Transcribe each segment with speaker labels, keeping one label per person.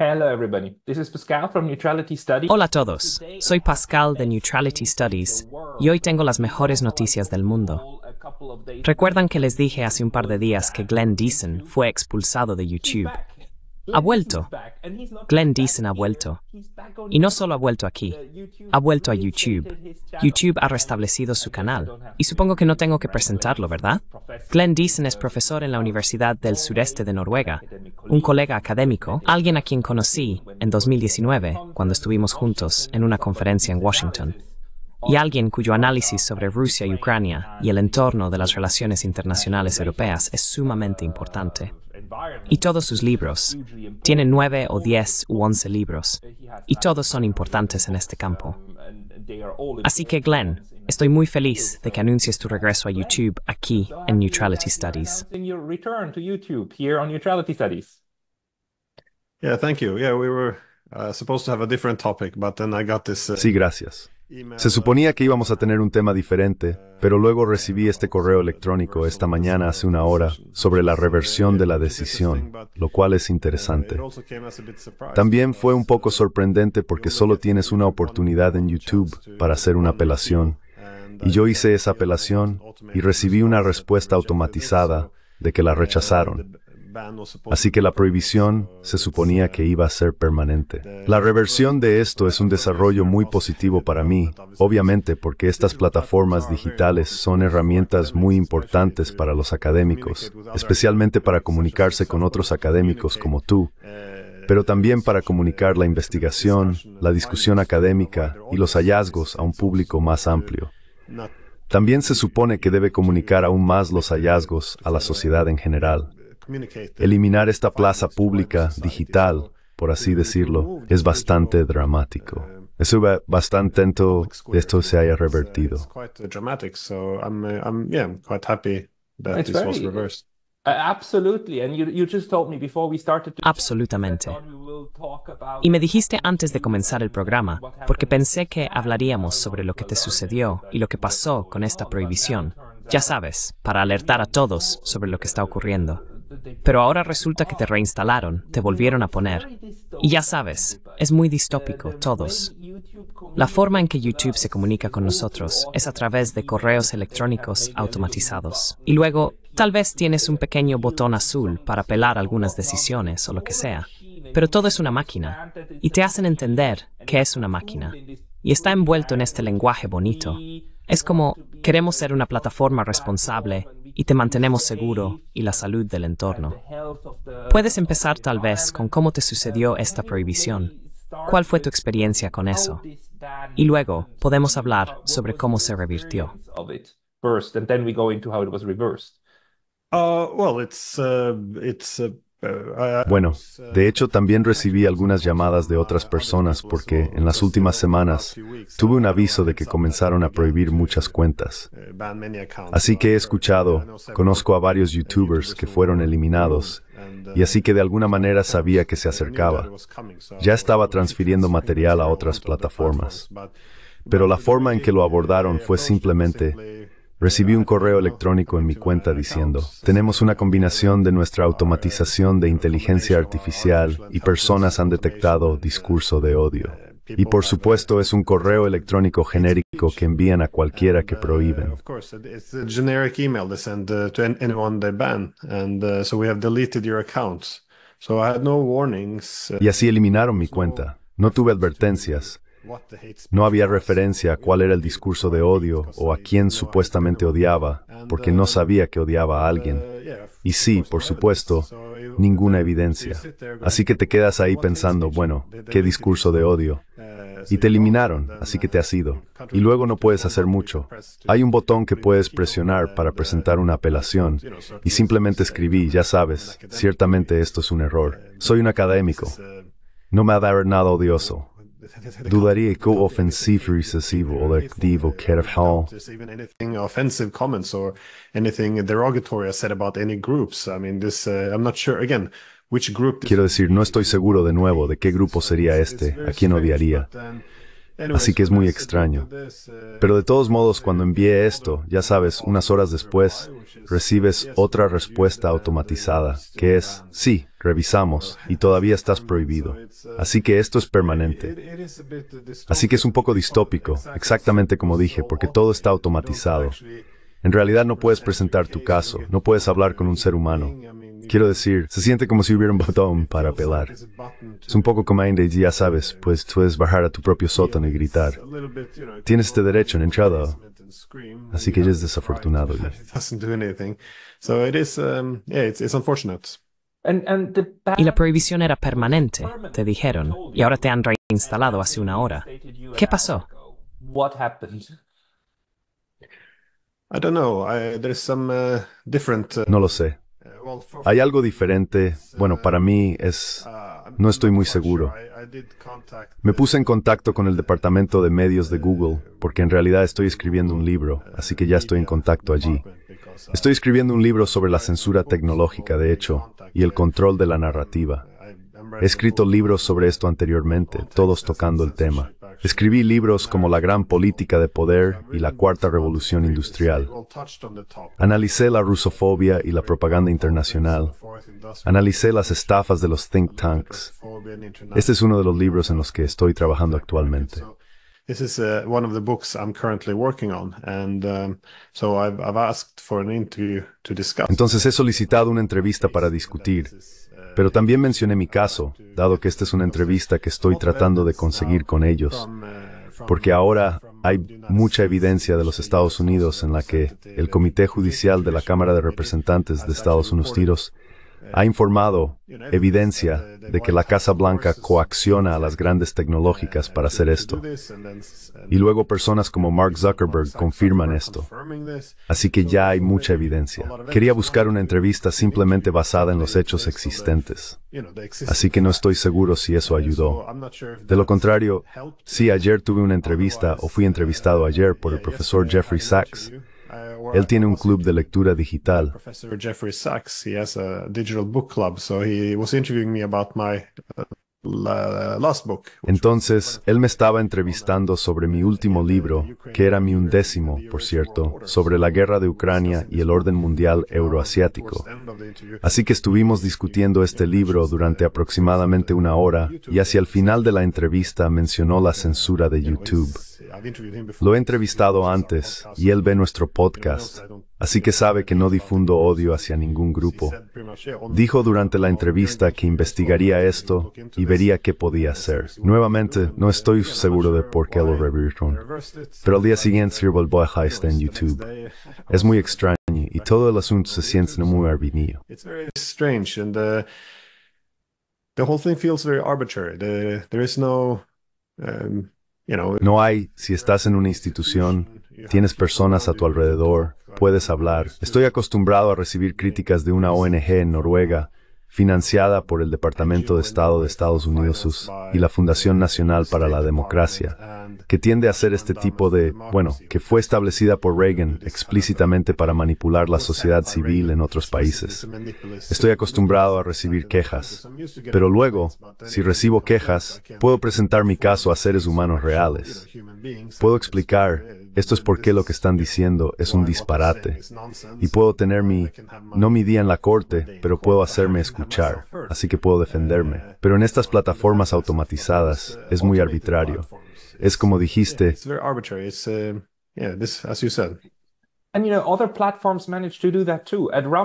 Speaker 1: Hola a todos. Soy Pascal de Neutrality Studies y hoy tengo las mejores noticias del mundo. Recuerdan que les dije hace un par de días que Glenn Deason fue expulsado de YouTube ha vuelto. Glenn Deason ha vuelto. Y no solo ha vuelto aquí, ha vuelto a YouTube. YouTube ha restablecido su canal. Y supongo que no tengo que presentarlo, ¿verdad? Glenn Deason es profesor en la Universidad del Sureste de Noruega, un colega académico, alguien a quien conocí en 2019, cuando estuvimos juntos en una conferencia en Washington y alguien cuyo análisis sobre Rusia y Ucrania y el entorno de las relaciones internacionales europeas es sumamente importante. Y todos sus libros. Tiene nueve o diez u once libros. Y todos son importantes en este campo. Así que Glenn, estoy muy feliz de que anuncies tu regreso a YouTube aquí en Neutrality Studies.
Speaker 2: Sí, gracias.
Speaker 3: Se suponía que íbamos a tener un tema diferente, pero luego recibí este correo electrónico esta mañana hace una hora sobre la reversión de la decisión, lo cual es interesante. También fue un poco sorprendente porque solo tienes una oportunidad en YouTube para hacer una apelación, y yo hice esa apelación y recibí una respuesta automatizada de que la rechazaron. Así que la prohibición se suponía que iba a ser permanente. La reversión de esto es un desarrollo muy positivo para mí, obviamente porque estas plataformas digitales son herramientas muy importantes para los académicos, especialmente para comunicarse con otros académicos como tú pero también para comunicar la investigación, la discusión académica y los hallazgos a un público más amplio. También se supone que debe comunicar aún más los hallazgos a la sociedad en general. Eliminar esta plaza pública digital, por así decirlo, es bastante dramático. Estoy bastante contento de esto se haya revertido.
Speaker 1: Absolutamente. Y me dijiste antes de comenzar el programa, porque pensé que hablaríamos sobre lo que te sucedió y lo que pasó con esta prohibición. Ya sabes, para alertar a todos sobre lo que está ocurriendo. Pero ahora resulta que te reinstalaron, te volvieron a poner. Y ya sabes, es muy distópico, todos. La forma en que YouTube se comunica con nosotros es a través de correos electrónicos automatizados. Y luego, tal vez tienes un pequeño botón azul para apelar algunas decisiones o lo que sea. Pero todo es una máquina. Y te hacen entender que es una máquina. Y está envuelto en este lenguaje bonito. Es como, queremos ser una plataforma responsable y te mantenemos seguro y la salud del entorno. Puedes empezar tal vez con cómo te sucedió esta prohibición, cuál fue tu experiencia con eso, y luego podemos hablar sobre cómo se revirtió.
Speaker 4: Uh, well, uh, uh,
Speaker 2: bueno,
Speaker 3: de hecho también recibí algunas llamadas de otras personas porque en las últimas semanas tuve un aviso de que comenzaron a prohibir muchas cuentas. Así que he escuchado, conozco a varios youtubers que fueron eliminados y así que de alguna manera sabía que se acercaba. Ya estaba transfiriendo material a otras plataformas. Pero la forma en que lo abordaron fue simplemente, Recibí un correo electrónico en mi cuenta diciendo, tenemos una combinación de nuestra automatización de inteligencia artificial y personas han detectado discurso de odio. Y por supuesto es un correo electrónico genérico que envían a cualquiera que prohíben. Y así eliminaron mi cuenta. No tuve advertencias. No había referencia a cuál era el discurso de odio o a quién supuestamente odiaba, porque no sabía que odiaba a alguien. Y sí, por supuesto, ninguna evidencia. Así que te quedas ahí pensando, bueno, ¿qué discurso de odio? Y te eliminaron, así que te has ido. Y luego no puedes hacer mucho. Hay un botón que puedes presionar para presentar una apelación. Y simplemente escribí, ya sabes, ciertamente esto es un error. Soy un académico. No me ha dado nada odioso. Dularia go offensive recessivo ou activo care of how.
Speaker 2: There's even anything offensive comments or anything derogatory I said about any groups. I mean, this uh, I'm not sure. Again, which group.
Speaker 3: Quiero decir, no estoy seguro de nuevo de qué grupo sería este, a quién odiaría. Así que es muy extraño. Pero de todos modos, cuando envié esto, ya sabes, unas horas después, recibes otra respuesta automatizada, que es, sí, revisamos, y todavía estás prohibido. Así que esto es permanente. Así que es un poco distópico, exactamente como dije, porque todo está automatizado. En realidad no puedes presentar tu caso, no puedes hablar con un ser humano. Quiero decir, se siente como si hubiera un botón para pelar. Es un poco como Indy, ya sabes, pues puedes bajar a tu propio sótano y gritar. Tienes este derecho en entrada. Así que eres desafortunado.
Speaker 1: Y la prohibición era permanente, te dijeron, y ahora te han reinstalado hace una hora. ¿Qué pasó? Uh, uh,
Speaker 3: no lo sé. Hay algo diferente, bueno, para mí es... No estoy muy seguro. Me puse en contacto con el departamento de medios de Google, porque en realidad estoy escribiendo un libro, así que ya estoy en contacto allí. Estoy escribiendo un libro sobre la censura tecnológica, de hecho, y el control de la narrativa. He escrito libros sobre esto anteriormente, todos tocando el tema. Escribí libros como La gran política de poder y La cuarta revolución industrial. Analicé la rusofobia y la propaganda internacional. Analicé las estafas de los think tanks. Este es uno de los libros en los que estoy trabajando actualmente. Entonces he solicitado una entrevista para discutir. Pero también mencioné mi caso, dado que esta es una entrevista que estoy tratando de conseguir con ellos, porque ahora hay mucha evidencia de los Estados Unidos en la que el Comité Judicial de la Cámara de Representantes de Estados Unidos ha informado evidencia de que la Casa Blanca coacciona a las grandes tecnológicas para hacer esto. Y luego personas como Mark Zuckerberg confirman esto. Así que ya hay mucha evidencia. Quería buscar una entrevista simplemente basada en los hechos existentes. Así que no estoy seguro si eso ayudó. De lo contrario, sí, ayer tuve una entrevista o fui entrevistado ayer por el profesor Jeffrey Sachs él tiene un club de lectura digital.
Speaker 2: Jeffrey Sachs,
Speaker 3: club, entonces, él me estaba entrevistando sobre mi último libro, que era mi undécimo, por cierto, sobre la guerra de Ucrania y el orden mundial euroasiático. Así que estuvimos discutiendo este libro durante aproximadamente una hora y hacia el final de la entrevista mencionó la censura de YouTube. Lo he entrevistado antes y él ve nuestro podcast, así que sabe que no difundo odio hacia ningún grupo. Dijo durante la entrevista que investigaría esto y vería qué podía hacer. Nuevamente, no estoy seguro de por qué lo revirtieron, pero al día siguiente volvió a heist en YouTube. Es muy extraño y todo el asunto se siente muy arbitrario.
Speaker 2: Uh, the whole thing feels very arbitrary. there is no
Speaker 3: um, no hay, si estás en una institución, tienes personas a tu alrededor, puedes hablar. Estoy acostumbrado a recibir críticas de una ONG en Noruega, financiada por el Departamento de Estado de Estados Unidos y la Fundación Nacional para la Democracia que tiende a ser este tipo de, bueno, que fue establecida por Reagan explícitamente para manipular la sociedad civil en otros países. Estoy acostumbrado a recibir quejas, pero luego, si recibo quejas, puedo presentar mi caso a seres humanos reales. Puedo explicar, esto es porque lo que están diciendo es un disparate. Y puedo tener mi, no mi día en la corte, pero puedo hacerme escuchar, así que puedo defenderme. Pero en estas plataformas automatizadas es muy arbitrario es como dijiste.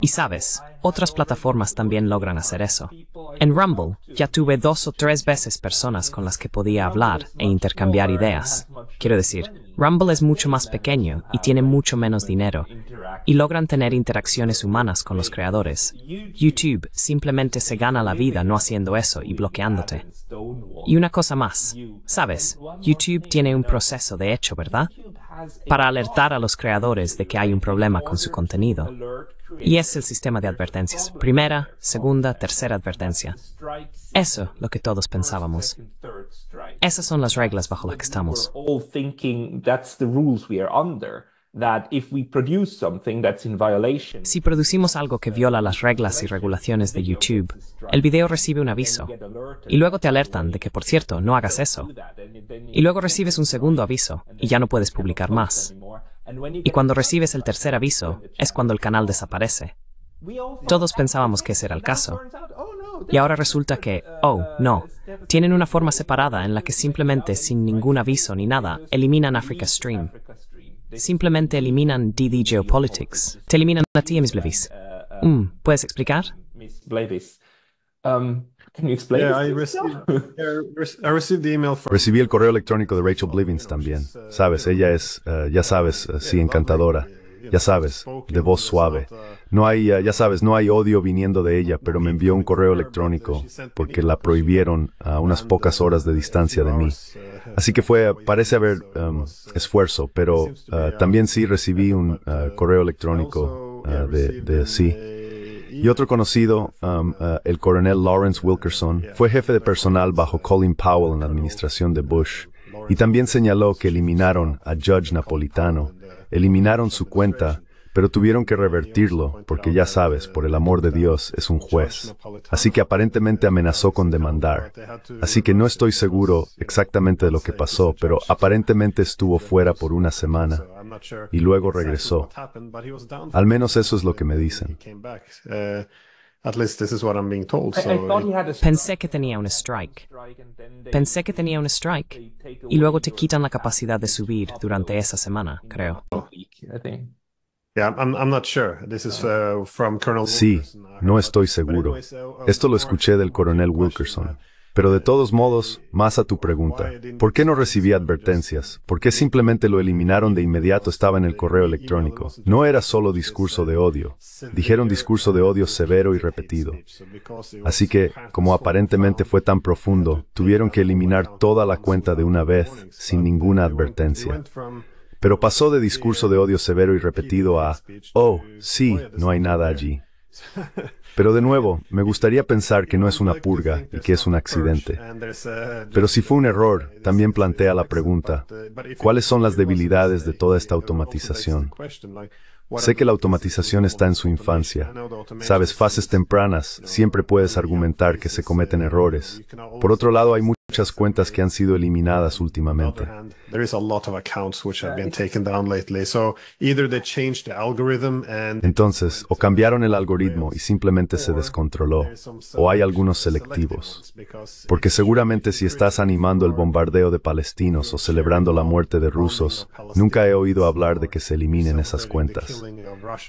Speaker 1: Y sabes, otras plataformas también logran hacer eso. En Rumble ya tuve dos o tres veces personas con las que podía hablar e intercambiar ideas. Quiero decir, Rumble es mucho más pequeño y tiene mucho menos dinero, y logran tener interacciones humanas con los creadores. YouTube simplemente se gana la vida no haciendo eso y bloqueándote. Y una cosa más, sabes, YouTube tiene un proceso de hecho, ¿verdad? Para alertar a los creadores de que hay un problema con su contenido. Y es el sistema de advertencias. Primera, segunda, tercera advertencia. Eso lo que todos pensábamos. Esas son las reglas bajo las que estamos. Si producimos algo que viola las reglas y regulaciones de YouTube, el video recibe un aviso y luego te alertan de que, por cierto, no hagas eso. Y luego recibes un segundo aviso y ya no puedes publicar más. Y cuando recibes el tercer aviso es cuando el canal desaparece. Todos pensábamos que ese era el caso. Y ahora resulta que, oh, no, tienen una forma separada en la que simplemente, sin ningún aviso ni nada, eliminan Africa Stream simplemente eliminan DD Geopolitics. Te eliminan a ti, Miss Blavis. Mm, ¿Puedes explicar?
Speaker 4: Miss
Speaker 3: Recibí el correo electrónico de Rachel Blivins también. Uh, sabes, ella es, uh, ya sabes, uh, sí, encantadora ya sabes, de voz suave. No hay, ya sabes, no hay odio viniendo de ella, pero me envió un correo electrónico porque la prohibieron a unas pocas horas de distancia de mí. Así que fue, parece haber em, esfuerzo, pero eh, también sí recibí un eh, correo electrónico eh, de, sí. Y otro conocido, em, el coronel Lawrence Wilkerson, fue jefe de personal bajo Colin Powell en la administración de Bush, y también señaló que eliminaron a Judge Napolitano Eliminaron su cuenta, pero tuvieron que revertirlo, porque ya sabes, por el amor de Dios, es un juez. Así que aparentemente amenazó con demandar. Así que no estoy seguro exactamente de lo que pasó, pero aparentemente estuvo fuera por una semana y luego regresó. Al menos eso es lo que me dicen.
Speaker 1: Eh, At least
Speaker 3: this is what I'm being told. So
Speaker 1: Pensé que tenía un strike. Pensé que tenía un strike. Y luego te quitan la capacidad de subir durante esa semana,
Speaker 2: creo.
Speaker 3: Sí, no estoy seguro. Esto lo escuché del coronel Wilkerson. Pero de todos modos, más a tu pregunta, ¿por qué no recibí advertencias? ¿Por qué simplemente lo eliminaron de inmediato estaba en el correo electrónico? No era solo discurso de odio, dijeron discurso de odio severo y repetido. Así que, como aparentemente fue tan profundo, tuvieron que eliminar toda la cuenta de una vez, sin ninguna advertencia. Pero pasó de discurso de odio severo y repetido a, oh, sí, no hay nada allí. Pero de nuevo, me gustaría pensar que no es una purga y que es un accidente. Pero si fue un error, también plantea la pregunta, ¿cuáles son las debilidades de toda esta automatización? Sé que la automatización está en su infancia. Sabes, fases tempranas, siempre puedes argumentar que se cometen errores. Por otro lado, hay muchas cuentas que han sido eliminadas últimamente. Entonces, o cambiaron el algoritmo y simplemente se descontroló, o hay algunos selectivos. Porque seguramente si estás animando el bombardeo de palestinos o celebrando la muerte de rusos, nunca he oído hablar de que se eliminen esas cuentas.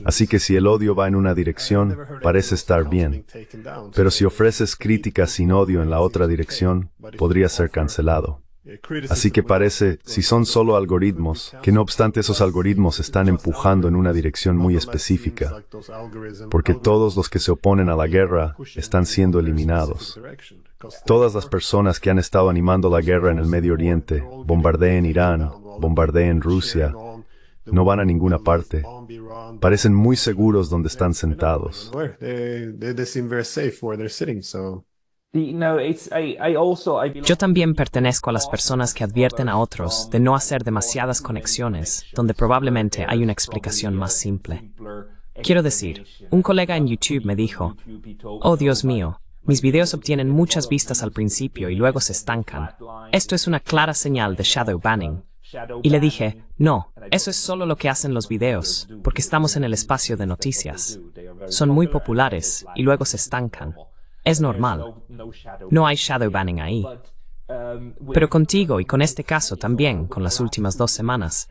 Speaker 3: Así que si el odio va en una dirección, parece estar bien. Pero si ofreces críticas sin odio en la otra dirección, ser cancelado. Así que parece, si son solo algoritmos, que no obstante esos algoritmos están empujando en una dirección muy específica, porque todos los que se oponen a la guerra están siendo eliminados. Todas las personas que han estado animando la guerra en el Medio Oriente, bombardeen Irán, bombardeen Rusia, no van a ninguna parte. Parecen muy seguros donde están sentados.
Speaker 1: Yo también pertenezco a las personas que advierten a otros de no hacer demasiadas conexiones, donde probablemente hay una explicación más simple. Quiero decir, un colega en YouTube me dijo,
Speaker 4: oh Dios
Speaker 1: mío, mis videos obtienen muchas vistas al principio y luego se estancan. Esto es una clara señal de shadow banning. Y le dije, no, eso es solo lo que hacen los videos, porque estamos en el espacio de noticias. Son muy populares y luego se estancan. Es normal. No hay shadow banning ahí. Pero contigo y con este caso también, con las últimas dos semanas,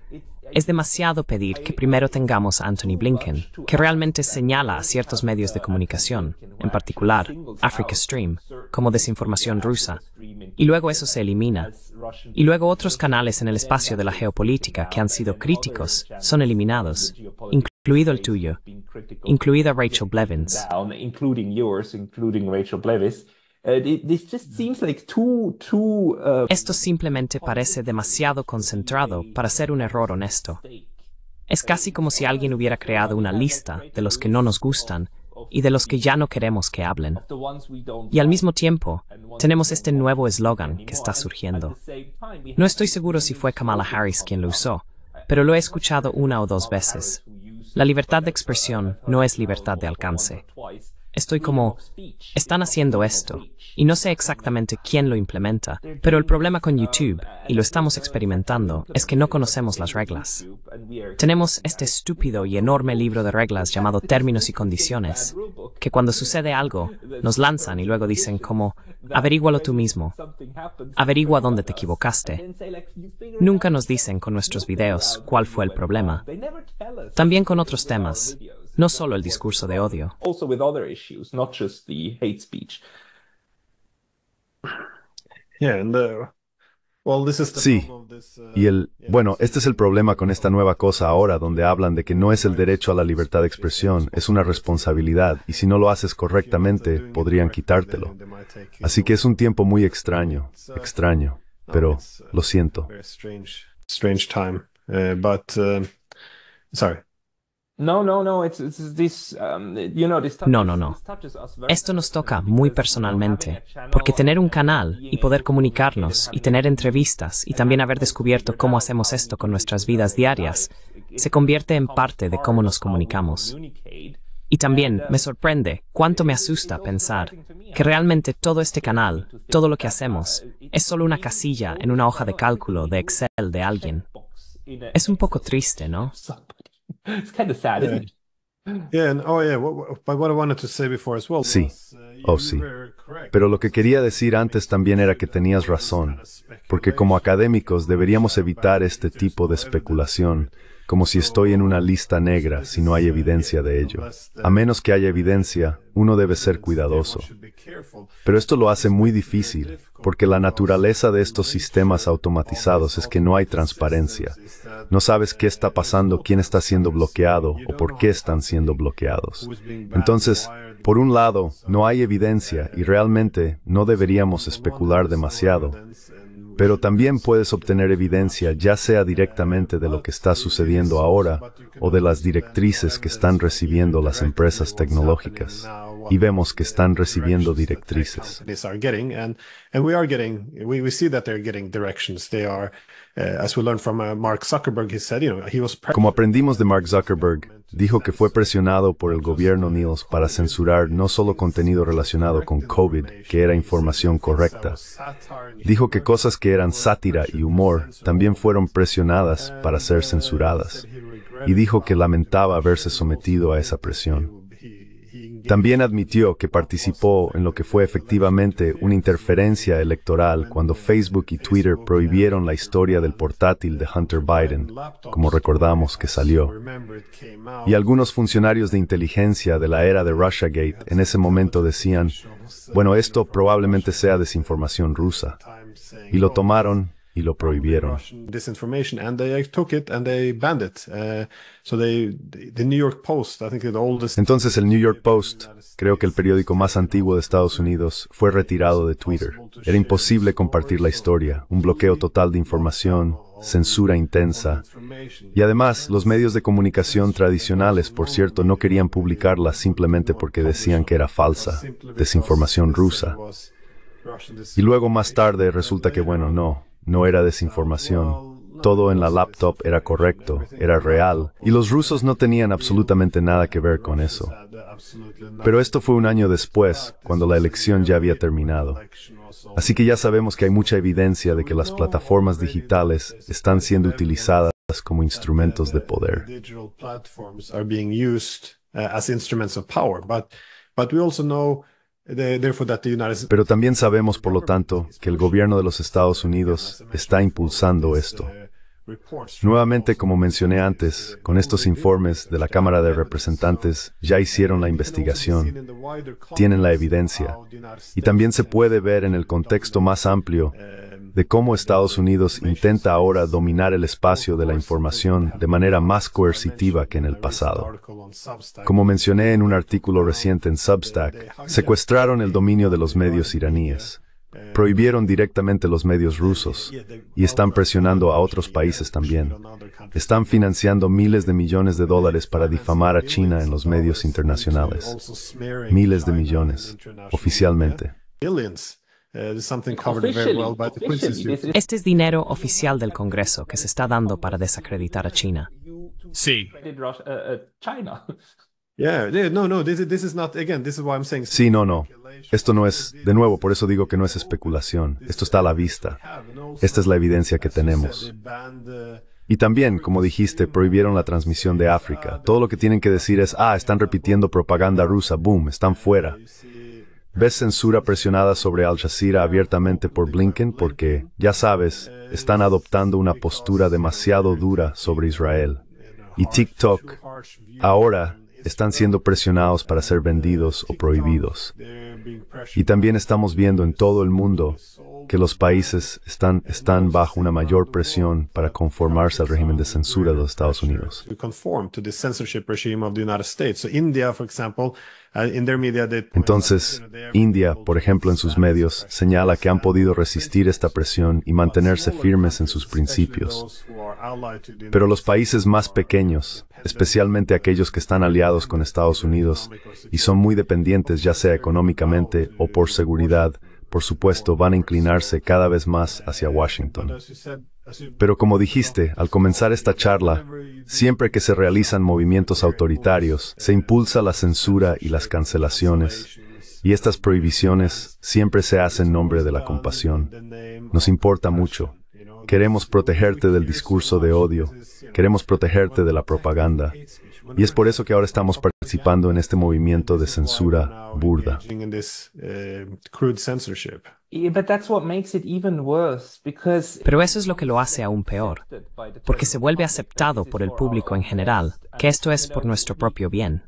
Speaker 1: es demasiado pedir que primero tengamos a Anthony Blinken, que realmente señala a ciertos medios de comunicación, en particular Africa Stream, como desinformación rusa, y luego eso se elimina. Y luego otros canales en el espacio de la geopolítica que han sido críticos son eliminados, incluido el tuyo, incluida Rachel Blevins. Eh, uh, Esto simplemente parece demasiado concentrado para ser un error honesto. Es casi como si alguien hubiera creado una lista de los que no nos gustan y de los que ya no queremos que hablen. Y al mismo tiempo, tenemos este nuevo eslogan que está surgiendo. No estoy seguro si fue Kamala Harris quien lo usó, pero lo he escuchado una o dos veces. La libertad de expresión no es libertad de alcance. Estoy como, están haciendo esto, y no sé exactamente quién lo implementa, pero el problema con YouTube, y lo estamos experimentando, es que no conocemos las reglas. Tenemos este estúpido y enorme libro de reglas llamado términos y condiciones, que cuando sucede algo, nos lanzan y luego dicen como, averígualo tú mismo, averigua dónde te equivocaste. Nunca nos dicen con nuestros videos cuál fue el problema. También con otros temas no solo el discurso de odio.
Speaker 3: Sí, uh, y el, bueno, este es el problema con esta nueva cosa ahora, donde hablan de que no es el derecho a la libertad de expresión, es una responsabilidad, y si no lo haces correctamente, podrían quitártelo. Así que es un tiempo muy extraño, uh, extraño, pero uh, lo siento.
Speaker 1: Um, sorry.
Speaker 4: No, no, no, no.
Speaker 1: Esto nos toca uh, muy personalmente, porque tener un canal y poder comunicarnos y tener entrevistas y también haber descubierto cómo hacemos esto con nuestras vidas diarias se convierte en parte de cómo nos comunicamos. Y también uh, me sorprende cuánto me asusta pensar que realmente todo este canal, todo lo que hacemos, uh, es solo una casilla en una hoja de cálculo de Excel de alguien. Es un poco triste, ¿no? kind of sad, yeah.
Speaker 2: Sí,
Speaker 3: oh sí. Pero lo que quería decir antes también era que tenías razón, porque como académicos deberíamos evitar este tipo de especulación como si estoy en una lista negra si no hay evidencia de ello. A menos que haya evidencia, uno debe ser cuidadoso. Pero esto lo hace muy difícil, porque la naturaleza de estos sistemas automatizados es que no hay transparencia. No sabes qué está pasando, quién está siendo bloqueado o por qué están siendo bloqueados. Entonces, por un lado, no hay evidencia y realmente no deberíamos especular demasiado, pero también puedes obtener evidencia ya sea directamente de lo que está sucediendo ahora o de las directrices que están recibiendo las empresas tecnológicas. Y vemos que están recibiendo directrices. Como aprendimos de Mark Zuckerberg, dijo que fue presionado por el gobierno Niels para censurar no solo contenido relacionado con COVID, que era información correcta. Dijo que cosas que eran sátira y humor también fueron presionadas para ser censuradas. Y dijo que lamentaba haberse sometido a esa presión. También admitió que participó en lo que fue efectivamente una interferencia electoral cuando Facebook y Twitter prohibieron la historia del portátil de Hunter Biden, como recordamos que salió. Y algunos funcionarios de inteligencia de la era de Russiagate en ese momento decían, bueno, esto probablemente sea desinformación rusa. Y lo tomaron y lo prohibieron. Oh Entonces el New York Post, creo que el periódico más antiguo de Estados Unidos, fue retirado de Twitter. Era imposible compartir la historia, un bloqueo total de información, oh, oh, censura intensa. Y además, los medios de comunicación tradicionales, por cierto, no querían publicarla simplemente porque decían que era falsa, desinformación rusa. Y luego más tarde resulta que, bueno, no, no era desinformación. Todo en la laptop era correcto, era real, y los rusos no tenían absolutamente nada que ver con eso. Pero esto fue un año después, cuando la elección ya había terminado. Así que ya sabemos que hay mucha evidencia de que las plataformas digitales están siendo utilizadas como instrumentos de poder. also know pero también sabemos, por lo tanto, que el gobierno de los Estados Unidos está impulsando esto. Nuevamente, como mencioné antes, con estos informes de la Cámara de Representantes ya hicieron la investigación, tienen la evidencia, y también se puede ver en el contexto más amplio de cómo Estados Unidos intenta ahora dominar el espacio de la información de manera más coercitiva que en el pasado. Como mencioné en un artículo reciente en Substack, secuestraron el dominio de los medios iraníes, prohibieron directamente los medios rusos y están presionando a otros países también. Están financiando miles de millones de dólares para difamar a China en los medios internacionales. Miles de millones, oficialmente.
Speaker 2: Uh,
Speaker 1: este es dinero oficial del Congreso que se está dando para desacreditar a China.
Speaker 4: Sí.
Speaker 3: Sí, no, no. Esto no es, de nuevo, por eso digo que no es especulación. Esto está a la vista. Esta es la evidencia que tenemos. Y también, como dijiste, prohibieron la transmisión de África. Todo lo que tienen que decir es, ah, están repitiendo propaganda rusa, boom, están fuera. Ves censura presionada sobre Al Jazeera abiertamente por Blinken porque, ya sabes, están adoptando una postura demasiado dura sobre Israel. Y TikTok, ahora, están siendo presionados para ser vendidos o prohibidos. Y también estamos viendo en todo el mundo que los países están, están bajo una mayor presión para conformarse al régimen de censura de los Estados Unidos. Entonces, India, por ejemplo, en sus medios, señala que han podido resistir esta presión y mantenerse firmes en sus principios. Pero los países más pequeños, especialmente aquellos que están aliados con Estados Unidos y son muy dependientes ya sea económicamente o por seguridad, por supuesto, van a inclinarse cada vez más hacia Washington. Pero como dijiste, al comenzar esta charla, siempre que se realizan movimientos autoritarios, se impulsa la censura y las cancelaciones, y estas prohibiciones siempre se hacen en nombre de la compasión. Nos importa mucho. Queremos protegerte del discurso de odio, queremos protegerte de la propaganda, y es por eso que ahora estamos pues, participando en este movimiento de censura burda.
Speaker 1: Pero eso es lo que lo hace aún peor, porque se vuelve aceptado por el público en general, que esto es por nuestro propio bien.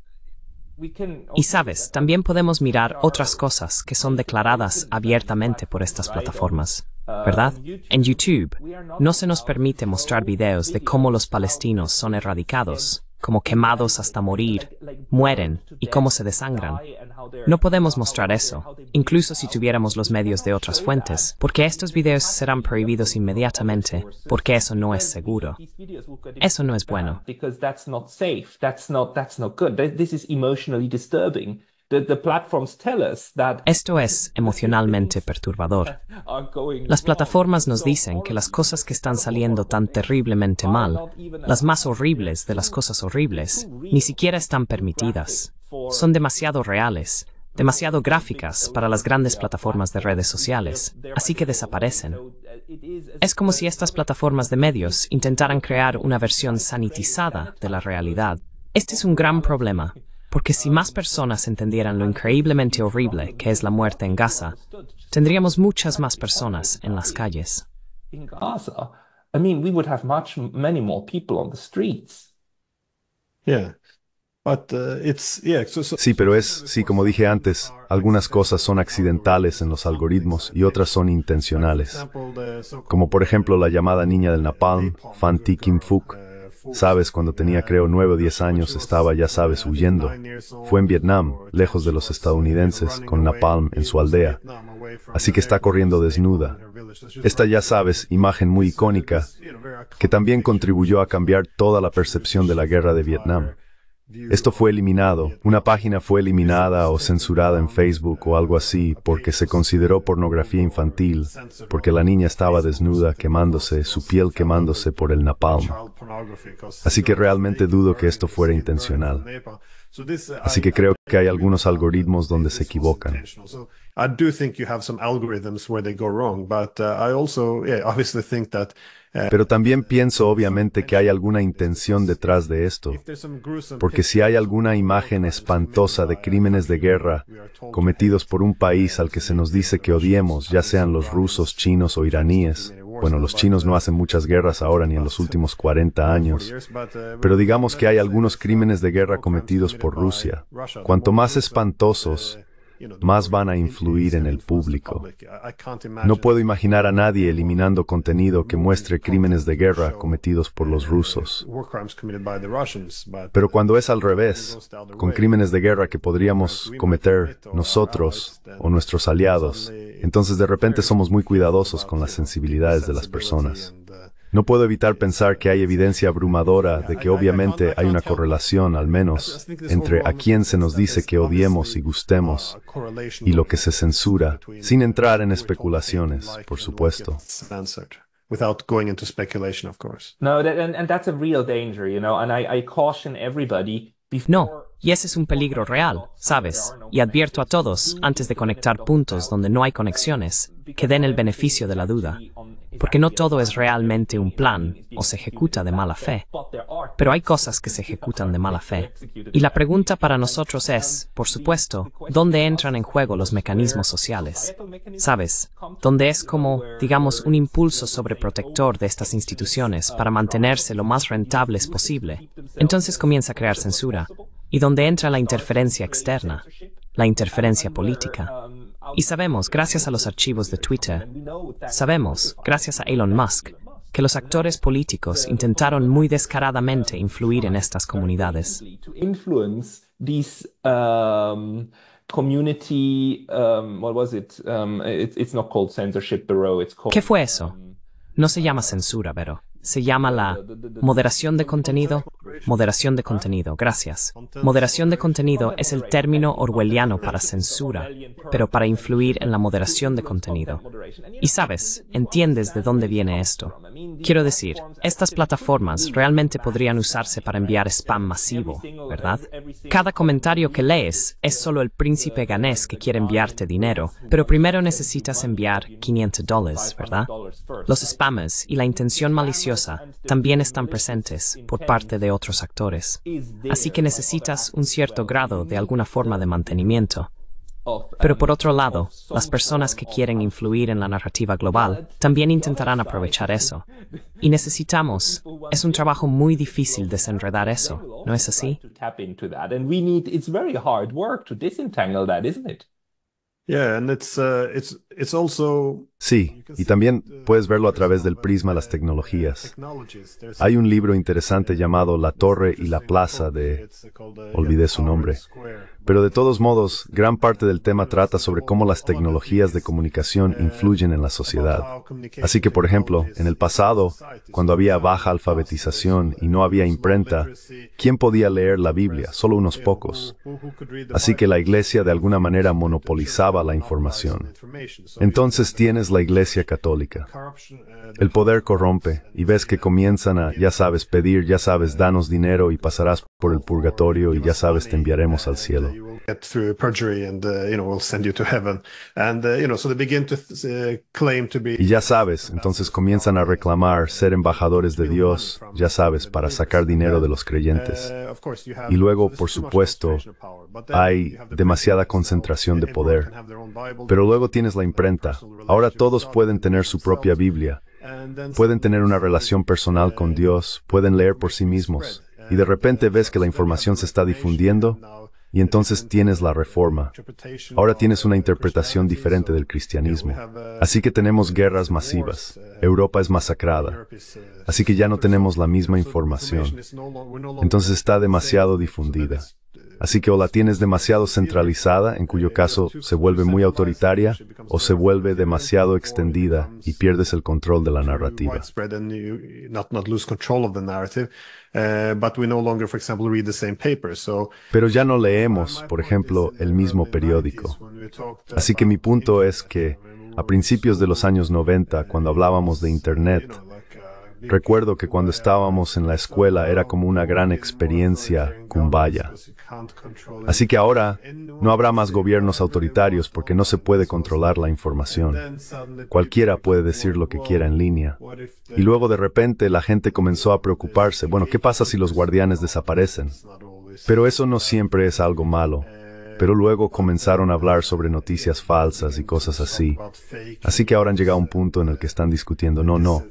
Speaker 1: Y sabes, también podemos mirar otras cosas que son declaradas abiertamente por estas plataformas, ¿verdad? En YouTube no se nos permite mostrar videos de cómo los palestinos son erradicados, como quemados hasta morir, mueren y cómo se desangran. No podemos mostrar eso, incluso si tuviéramos los medios de otras fuentes, porque estos videos serán prohibidos inmediatamente, porque eso no es seguro. Eso no es bueno. Esto es emocionalmente perturbador. Las plataformas nos dicen que las cosas que están saliendo tan terriblemente mal, las más horribles de las cosas horribles, ni siquiera están permitidas. Son demasiado reales, demasiado gráficas para las grandes plataformas de redes sociales, así que desaparecen. Uh, es como si estas plataformas de medios intentaran crear una versión sanitizada de la realidad. Este es un gran problema, porque si más personas entendieran lo increíblemente horrible que es la muerte en Gaza, tendríamos muchas más personas en las calles.
Speaker 3: Sí, pero es, sí, como dije antes, algunas cosas son accidentales en los algoritmos y otras son intencionales. Como por ejemplo la llamada niña del napalm, Fanti Kim Sabes, cuando tenía creo 9 o 10 años estaba, ya sabes, huyendo. Fue en Vietnam, lejos de los estadounidenses, con Napalm en su aldea. Así que está corriendo desnuda. Esta, ya sabes, imagen muy icónica, que también contribuyó a cambiar toda la percepción de la guerra de Vietnam. Esto fue eliminado. Una página fue eliminada o censurada en Facebook o algo así porque se consideró pornografía infantil, porque la niña estaba desnuda quemándose, su piel quemándose por el napalm. Así que realmente dudo que esto fuera intencional. Así que creo que hay algunos algoritmos donde se equivocan. I do think eh, pero también pienso obviamente que hay alguna intención detrás de esto, porque si hay alguna imagen espantosa de crímenes de guerra cometidos por un país al que se nos dice que odiemos, ya sean los rusos, chinos o iraníes, bueno, los chinos no hacen muchas guerras ahora ni en los últimos 40 años, pero digamos que hay algunos crímenes de guerra cometidos por Rusia. Cuanto más espantosos, más van a influir en el público. No puedo imaginar a nadie eliminando contenido que muestre crímenes de guerra cometidos por los rusos. Pero cuando es al revés, con crímenes de guerra que podríamos cometer nosotros o nuestros aliados, entonces de repente somos muy cuidadosos con las sensibilidades de las personas. No puedo evitar pensar que hay evidencia abrumadora de que obviamente hay una correlación, al menos, entre a quién se nos dice que odiemos y gustemos y lo que se censura, sin entrar en especulaciones, por supuesto.
Speaker 4: No, and, a real danger,
Speaker 1: you No, y ese es un peligro real, ¿sabes? Y advierto a todos, antes de conectar puntos donde no hay conexiones, que den el beneficio de la duda, porque no todo es realmente un plan o se ejecuta de mala fe, pero hay cosas que se ejecutan de mala fe. Y la pregunta para nosotros es, por supuesto, ¿dónde entran en juego los mecanismos sociales? ¿Sabes? Donde es como, digamos, un impulso sobreprotector de estas instituciones para mantenerse lo más rentables posible. Entonces comienza a crear censura, y donde entra la interferencia externa, la interferencia política. Y sabemos, gracias a los archivos de Twitter, sabemos, gracias a Elon Musk, que los actores políticos intentaron muy descaradamente influir en estas comunidades.
Speaker 4: Um, um, um,
Speaker 1: ¿Qué fue eso? No se llama censura, pero se llama la moderación de contenido. Moderación de contenido, gracias. Moderación de contenido es el término orwelliano para censura, pero para influir en la moderación de contenido. Y sabes, entiendes de dónde viene esto. Quiero decir, estas plataformas realmente podrían usarse para enviar spam masivo, ¿verdad? Cada comentario que lees es solo el príncipe ganés que quiere enviarte dinero, pero primero necesitas enviar 500 dólares, ¿verdad? Los spammers y la intención maliciosa también están presentes por parte de otros actores, así que necesitas un cierto grado de alguna forma de mantenimiento. Pero por otro lado, las personas que quieren influir en la narrativa global también intentarán aprovechar eso. Y necesitamos, es un trabajo muy difícil desenredar eso, ¿no es así?
Speaker 3: Yeah, and it's uh, it's it's also Sí, y también uh, puedes verlo a través del prisma las uh, tecnologías. Hay un libro interesante llamado La Torre y la Plaza de... Uh, olvidé su nombre. Pero de todos modos, gran parte del tema trata sobre cómo las tecnologías de comunicación influyen en la sociedad. Así que, por ejemplo, en el pasado, cuando había baja alfabetización y no había imprenta, ¿quién podía leer la Biblia? Solo unos pocos. Así que la iglesia de alguna manera monopolizaba la información. Entonces tienes la la Iglesia Católica. El poder corrompe y ves que comienzan a, ya sabes, pedir, ya sabes, danos dinero y pasarás por el purgatorio y ya sabes, te enviaremos al cielo. Y ya sabes, entonces comienzan a reclamar ser embajadores de Dios, ya sabes, para sacar dinero de los creyentes. Uh, y luego, por supuesto, hay demasiada concentración de poder. Pero luego tienes la imprenta. Ahora todos pueden tener su propia Biblia, pueden tener una relación personal con Dios, pueden leer por sí mismos, y de repente ves que la información se está difundiendo, y entonces tienes la reforma. Ahora tienes una interpretación diferente del cristianismo. Así que tenemos guerras masivas. Europa es masacrada. Así que ya no tenemos la misma información. Entonces está demasiado difundida. Así que o la tienes demasiado centralizada, en cuyo caso se vuelve muy autoritaria, o se vuelve demasiado extendida y pierdes el control de la narrativa. Pero ya no leemos, por ejemplo, el mismo periódico. Así que mi punto es que a principios de los años 90, cuando hablábamos de Internet, Recuerdo que cuando estábamos en la escuela era como una gran experiencia Kumbaya. Así que ahora no habrá más gobiernos autoritarios porque no se puede controlar la información. Cualquiera puede decir lo que quiera en línea. Y luego de repente la gente comenzó a preocuparse, bueno, ¿qué pasa si los guardianes desaparecen? Pero eso no siempre es algo malo pero luego comenzaron a hablar sobre noticias falsas y cosas así. Así que ahora han llegado a un punto en el que están discutiendo, no, no,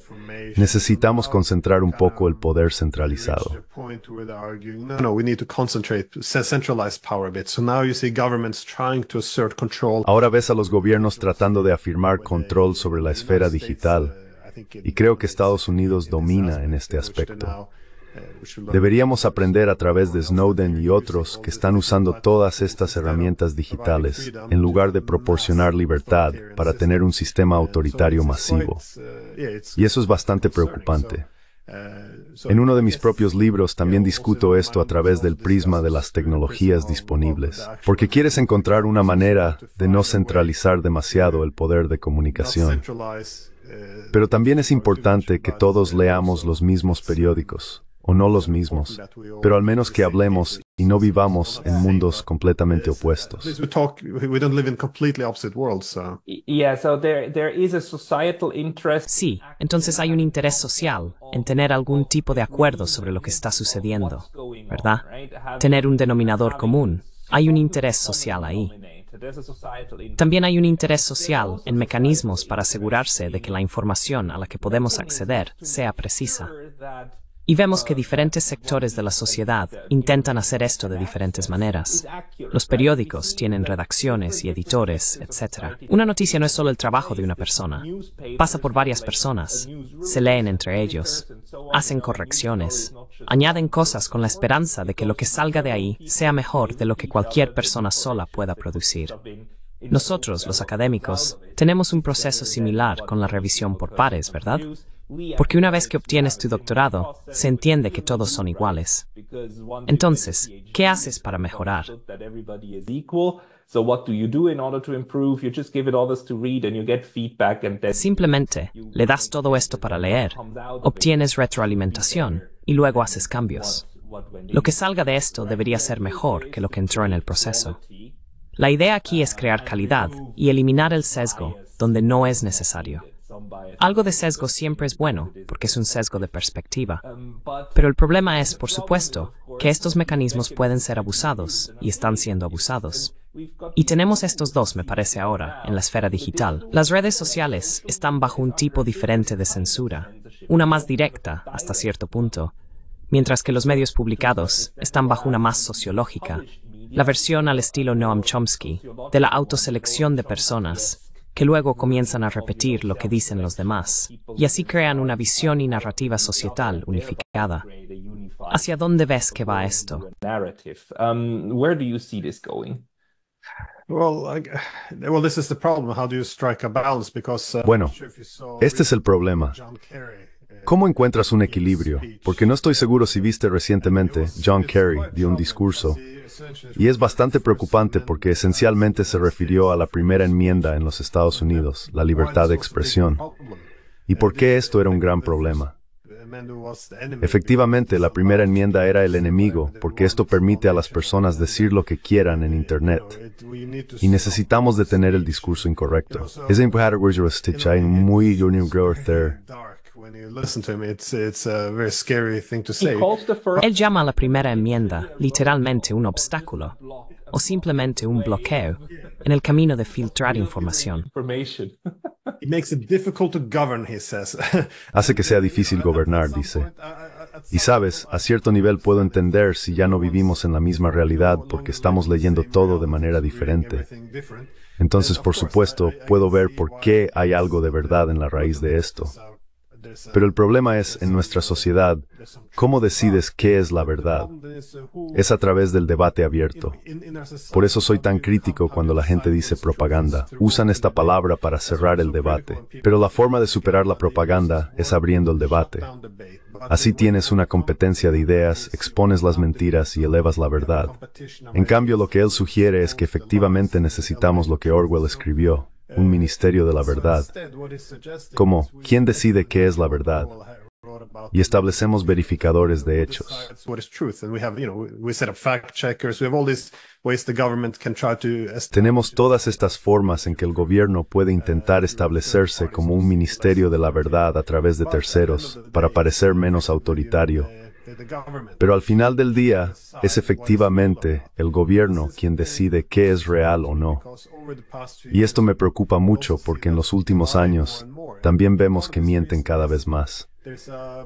Speaker 3: necesitamos concentrar un poco el poder centralizado. Ahora ves a los gobiernos tratando de afirmar control sobre la esfera digital, y creo que Estados Unidos domina en este aspecto. Deberíamos aprender a través de Snowden y otros que están usando todas estas herramientas digitales en lugar de proporcionar libertad para tener un sistema autoritario masivo. Y eso es bastante preocupante. En uno de mis propios libros también discuto esto a través del prisma de las tecnologías disponibles, porque quieres encontrar una manera de no centralizar demasiado el poder de comunicación. Pero también es importante que todos leamos los mismos periódicos, o no los mismos, pero al menos que hablemos y no vivamos en mundos completamente opuestos.
Speaker 1: Sí, entonces hay un interés social en tener algún tipo de acuerdo sobre lo que está sucediendo,
Speaker 4: ¿verdad? Tener un denominador
Speaker 1: común. Hay un interés social ahí. También hay un interés social en mecanismos para asegurarse de que la información a la que podemos acceder sea precisa. Y vemos que diferentes sectores de la sociedad intentan hacer esto de diferentes maneras. Los periódicos tienen redacciones y editores, etc. Una noticia no es solo el trabajo de una persona. Pasa por varias personas, se leen entre ellos, hacen correcciones, añaden cosas con la esperanza de que lo que salga de ahí sea mejor de lo que cualquier persona sola pueda producir. Nosotros, los académicos, tenemos un proceso similar con la revisión por pares, ¿verdad? Porque una vez que obtienes tu doctorado, se entiende que todos son iguales.
Speaker 4: Entonces,
Speaker 1: ¿qué haces para mejorar? Simplemente le das todo esto para leer, obtienes retroalimentación y luego haces cambios. Lo que salga de esto debería ser mejor que lo que entró en el proceso. La idea aquí es crear calidad y eliminar el sesgo donde no es necesario. Algo de sesgo siempre es bueno, porque es un sesgo de perspectiva. Pero el problema es, por supuesto, que estos mecanismos pueden ser abusados y están siendo abusados. Y tenemos estos dos, me parece ahora, en la esfera digital. Las redes sociales están bajo un tipo diferente de censura, una más directa, hasta cierto punto, mientras que los medios publicados están bajo una más sociológica, la versión al estilo Noam Chomsky, de la autoselección de personas que luego comienzan a repetir lo que dicen los demás, y así crean una visión y narrativa societal unificada. ¿Hacia dónde ves que va esto?
Speaker 4: Um, uh,
Speaker 2: bueno,
Speaker 3: este es el problema. ¿Cómo encuentras un equilibrio? Porque no estoy seguro si viste recientemente, John Kerry dio un discurso, y es bastante preocupante porque esencialmente se refirió a la primera enmienda en los Estados Unidos, la libertad de expresión, y por qué esto era un gran problema. Efectivamente, la primera enmienda era el enemigo, porque esto permite a las personas decir lo que quieran en Internet. Y necesitamos detener el discurso incorrecto. Es muy
Speaker 1: él llama a la primera enmienda literalmente un obstáculo o simplemente un bloqueo en el camino de filtrar información.
Speaker 3: Hace que sea difícil gobernar, dice. Y sabes, a cierto nivel puedo entender si ya no vivimos en la misma realidad porque estamos leyendo todo de manera diferente. Entonces, por supuesto, puedo ver por qué hay algo de verdad en la raíz de esto. Pero el problema es, en nuestra sociedad, ¿cómo decides qué es la verdad? Es a través del debate abierto. Por eso soy tan crítico cuando la gente dice propaganda. Usan esta palabra para cerrar el debate. Pero la forma de superar la propaganda es abriendo el debate. Así tienes una competencia de ideas, expones las mentiras y elevas la verdad. En cambio, lo que él sugiere es que efectivamente necesitamos lo que Orwell escribió, un ministerio de la verdad, como quién decide qué es la verdad, y establecemos verificadores de hechos. Tenemos todas estas formas en que el gobierno puede intentar establecerse como un ministerio de la verdad a través de terceros para parecer menos autoritario. Pero al final del día, es efectivamente el gobierno quien decide qué es real o no. Y esto me preocupa mucho porque en los últimos años también vemos que mienten cada vez más.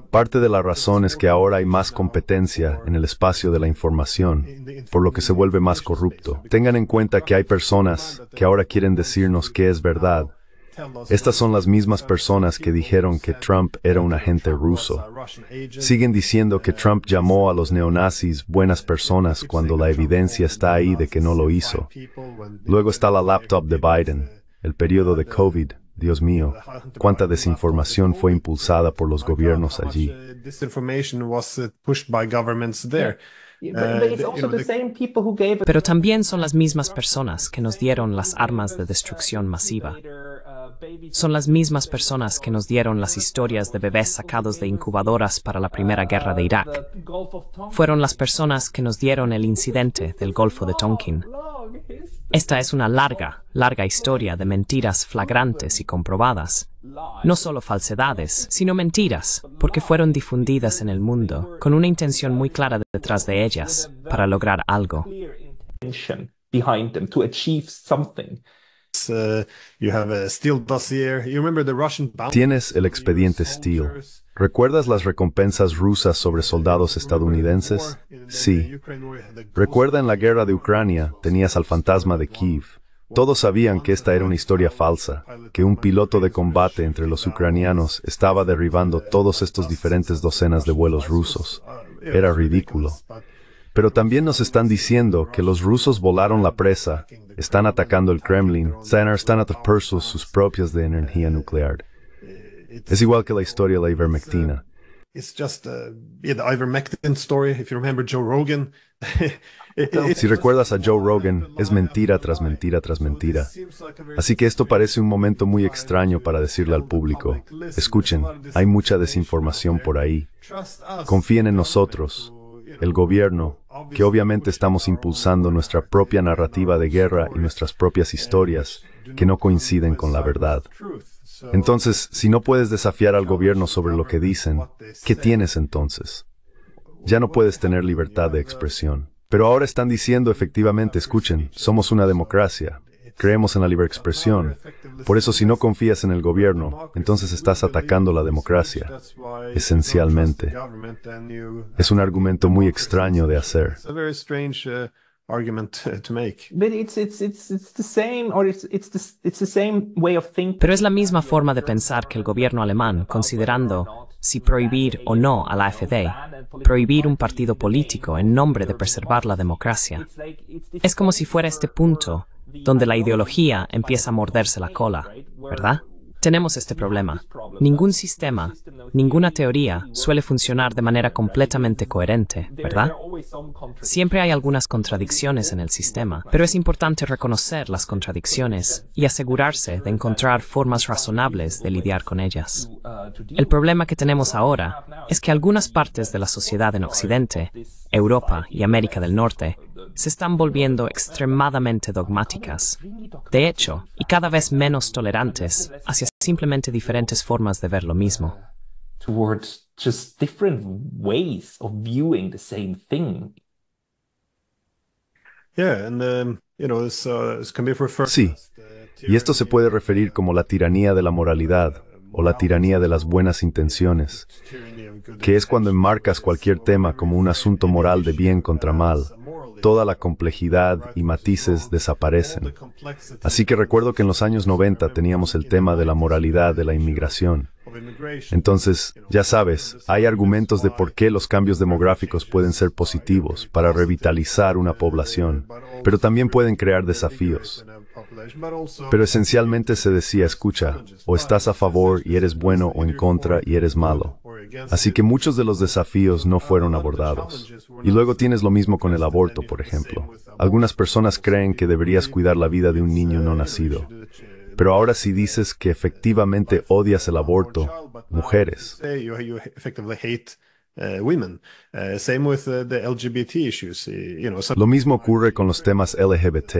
Speaker 3: Parte de la razón es que ahora hay más competencia en el espacio de la información, por lo que se vuelve más corrupto. Tengan en cuenta que hay personas que ahora quieren decirnos qué es verdad estas son las mismas personas que dijeron que Trump era un agente ruso. Siguen diciendo que Trump llamó a los neonazis buenas personas cuando la evidencia está ahí de que no lo hizo. Luego está la laptop de Biden, el periodo de COVID. Dios mío, cuánta desinformación fue impulsada por los gobiernos allí.
Speaker 1: Pero también son las mismas personas que nos dieron las armas de destrucción masiva son las mismas personas que nos dieron las historias de bebés sacados de incubadoras para la primera guerra de Irak. Fueron las personas que nos dieron el incidente del Golfo de Tonkin. Esta es una larga, larga historia de mentiras flagrantes y comprobadas. No solo falsedades, sino mentiras, porque fueron difundidas en el mundo con una intención muy clara detrás de ellas para lograr algo.
Speaker 3: Tienes el expediente Steel. ¿Recuerdas las recompensas rusas sobre soldados estadounidenses? Sí. Recuerda en la guerra de Ucrania tenías al fantasma de Kiev. Todos sabían que esta era una historia falsa, que un piloto de combate entre los ucranianos estaba derribando todos estos diferentes docenas de vuelos rusos. Era ridículo. Pero también nos están diciendo que los rusos volaron la presa, están atacando el Kremlin, están atrapados sus propias de energía nuclear. Es igual que la historia de la ivermectina. Si recuerdas a Joe Rogan, es mentira tras mentira tras mentira. Así que esto parece un momento muy extraño para decirle al público, escuchen, hay mucha desinformación por ahí. Confíen en nosotros, el gobierno, que obviamente estamos impulsando nuestra propia narrativa de guerra y nuestras propias historias que no coinciden con la verdad. Entonces, si no puedes desafiar al gobierno sobre lo que dicen, ¿qué tienes entonces? Ya no puedes tener libertad de expresión. Pero ahora están diciendo efectivamente, escuchen, somos una democracia, Creemos en la libre expresión. Por eso si no confías en el gobierno, entonces estás atacando la democracia, esencialmente. Es un argumento muy extraño de hacer.
Speaker 1: Uh, uh, Pero es la misma forma de pensar que el gobierno alemán, considerando si prohibir o no a la AfD, prohibir un partido político en nombre de preservar la democracia. Es como si fuera este punto donde la ideología empieza a morderse la cola, ¿verdad? Tenemos este problema. Ningún sistema, ninguna teoría suele funcionar de manera completamente coherente, ¿verdad? Siempre hay algunas contradicciones en el sistema, pero es importante reconocer las contradicciones y asegurarse de encontrar formas razonables de lidiar con ellas. El problema que tenemos ahora es que algunas partes de la sociedad en Occidente, Europa y América del Norte, se están volviendo extremadamente dogmáticas. De hecho, y cada vez menos tolerantes hacia simplemente diferentes formas de ver lo mismo. Sí,
Speaker 3: y esto se puede referir como la tiranía de la moralidad o la tiranía de las buenas intenciones, que es cuando enmarcas cualquier tema como un asunto moral de bien contra mal, toda la complejidad y matices desaparecen. Así que recuerdo que en los años 90 teníamos el tema de la moralidad de la inmigración. Entonces, ya sabes, hay argumentos de por qué los cambios demográficos pueden ser positivos para revitalizar una población, pero también pueden crear desafíos. Pero esencialmente se decía, escucha, o estás a favor y eres bueno o en contra y eres malo. Así que muchos de los desafíos no fueron abordados. Y luego tienes lo mismo con el aborto, por ejemplo. Algunas personas creen que deberías cuidar la vida de un niño no nacido. Pero ahora si dices que efectivamente odias el aborto, mujeres. Lo mismo ocurre con los temas LGBT.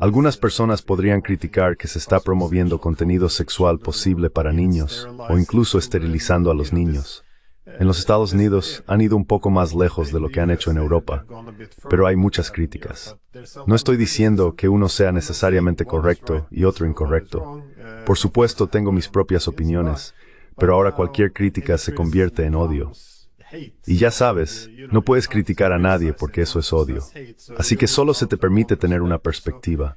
Speaker 3: Algunas personas podrían criticar que se está promoviendo contenido sexual posible para niños o incluso esterilizando a los niños. En los Estados Unidos han ido un poco más lejos de lo que han hecho en Europa, pero hay muchas críticas. No estoy diciendo que uno sea necesariamente correcto y otro incorrecto. Por supuesto tengo mis propias opiniones, pero ahora cualquier crítica se convierte en odio. Y ya sabes, no puedes criticar a nadie porque eso es odio. Así que solo se te permite tener una perspectiva.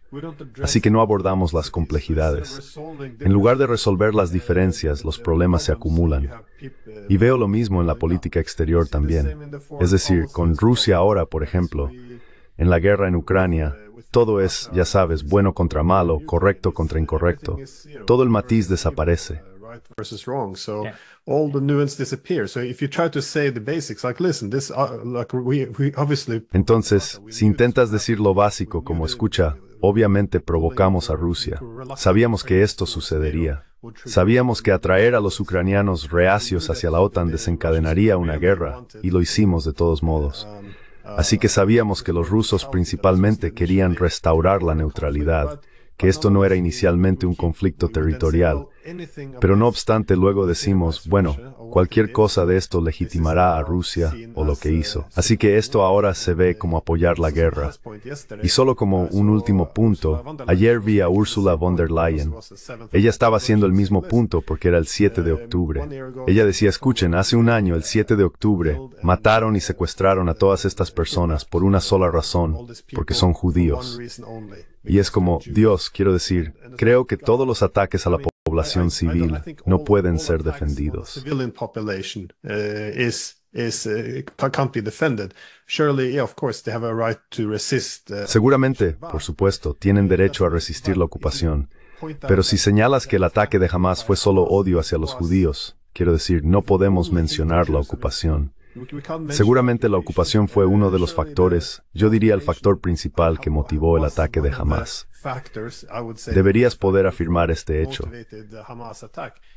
Speaker 3: Así que no abordamos las complejidades. En lugar de resolver las diferencias, los problemas se acumulan. Y veo lo mismo en la política exterior también. Es decir, con Rusia ahora, por ejemplo, en la guerra en Ucrania, todo es, ya sabes, bueno contra malo, correcto contra incorrecto. Todo el matiz desaparece
Speaker 2: nuance
Speaker 3: Entonces, si intentas decir lo básico como escucha, obviamente provocamos a Rusia. Sabíamos que esto sucedería. Oh, sabíamos que atraer a los ucranianos reacios hacia la OTAN desencadenaría una guerra, y lo hicimos de todos modos. Um, uh, Así que sabíamos que los rusos principalmente querían restaurar la neutralidad, que esto no era inicialmente un conflicto territorial, pero no obstante, luego decimos, bueno, cualquier cosa de esto legitimará a Rusia o lo que hizo. Así que esto ahora se ve como apoyar la guerra. Y solo como un último uh, punto, ayer vi a Ursula von der Leyen. Ella estaba haciendo el mismo punto porque era el 7 de um, octubre. Ella decía, escuchen, hace un año, el 7 de octubre, mataron y secuestraron a todas estas personas por una sola razón, porque son judíos. Y es como, Dios, quiero decir, creo que todos los ataques a la población, población civil no pueden ser defendidos.
Speaker 2: Uh, uh,
Speaker 3: Seguramente, por supuesto, tienen derecho a resistir la ocupación. Pero si señalas que el ataque de Hamas fue solo odio hacia los judíos, quiero decir, no podemos mencionar la ocupación. Seguramente la ocupación fue uno de los factores, yo diría el factor principal que motivó el ataque de Hamas.
Speaker 2: Deberías poder afirmar este hecho.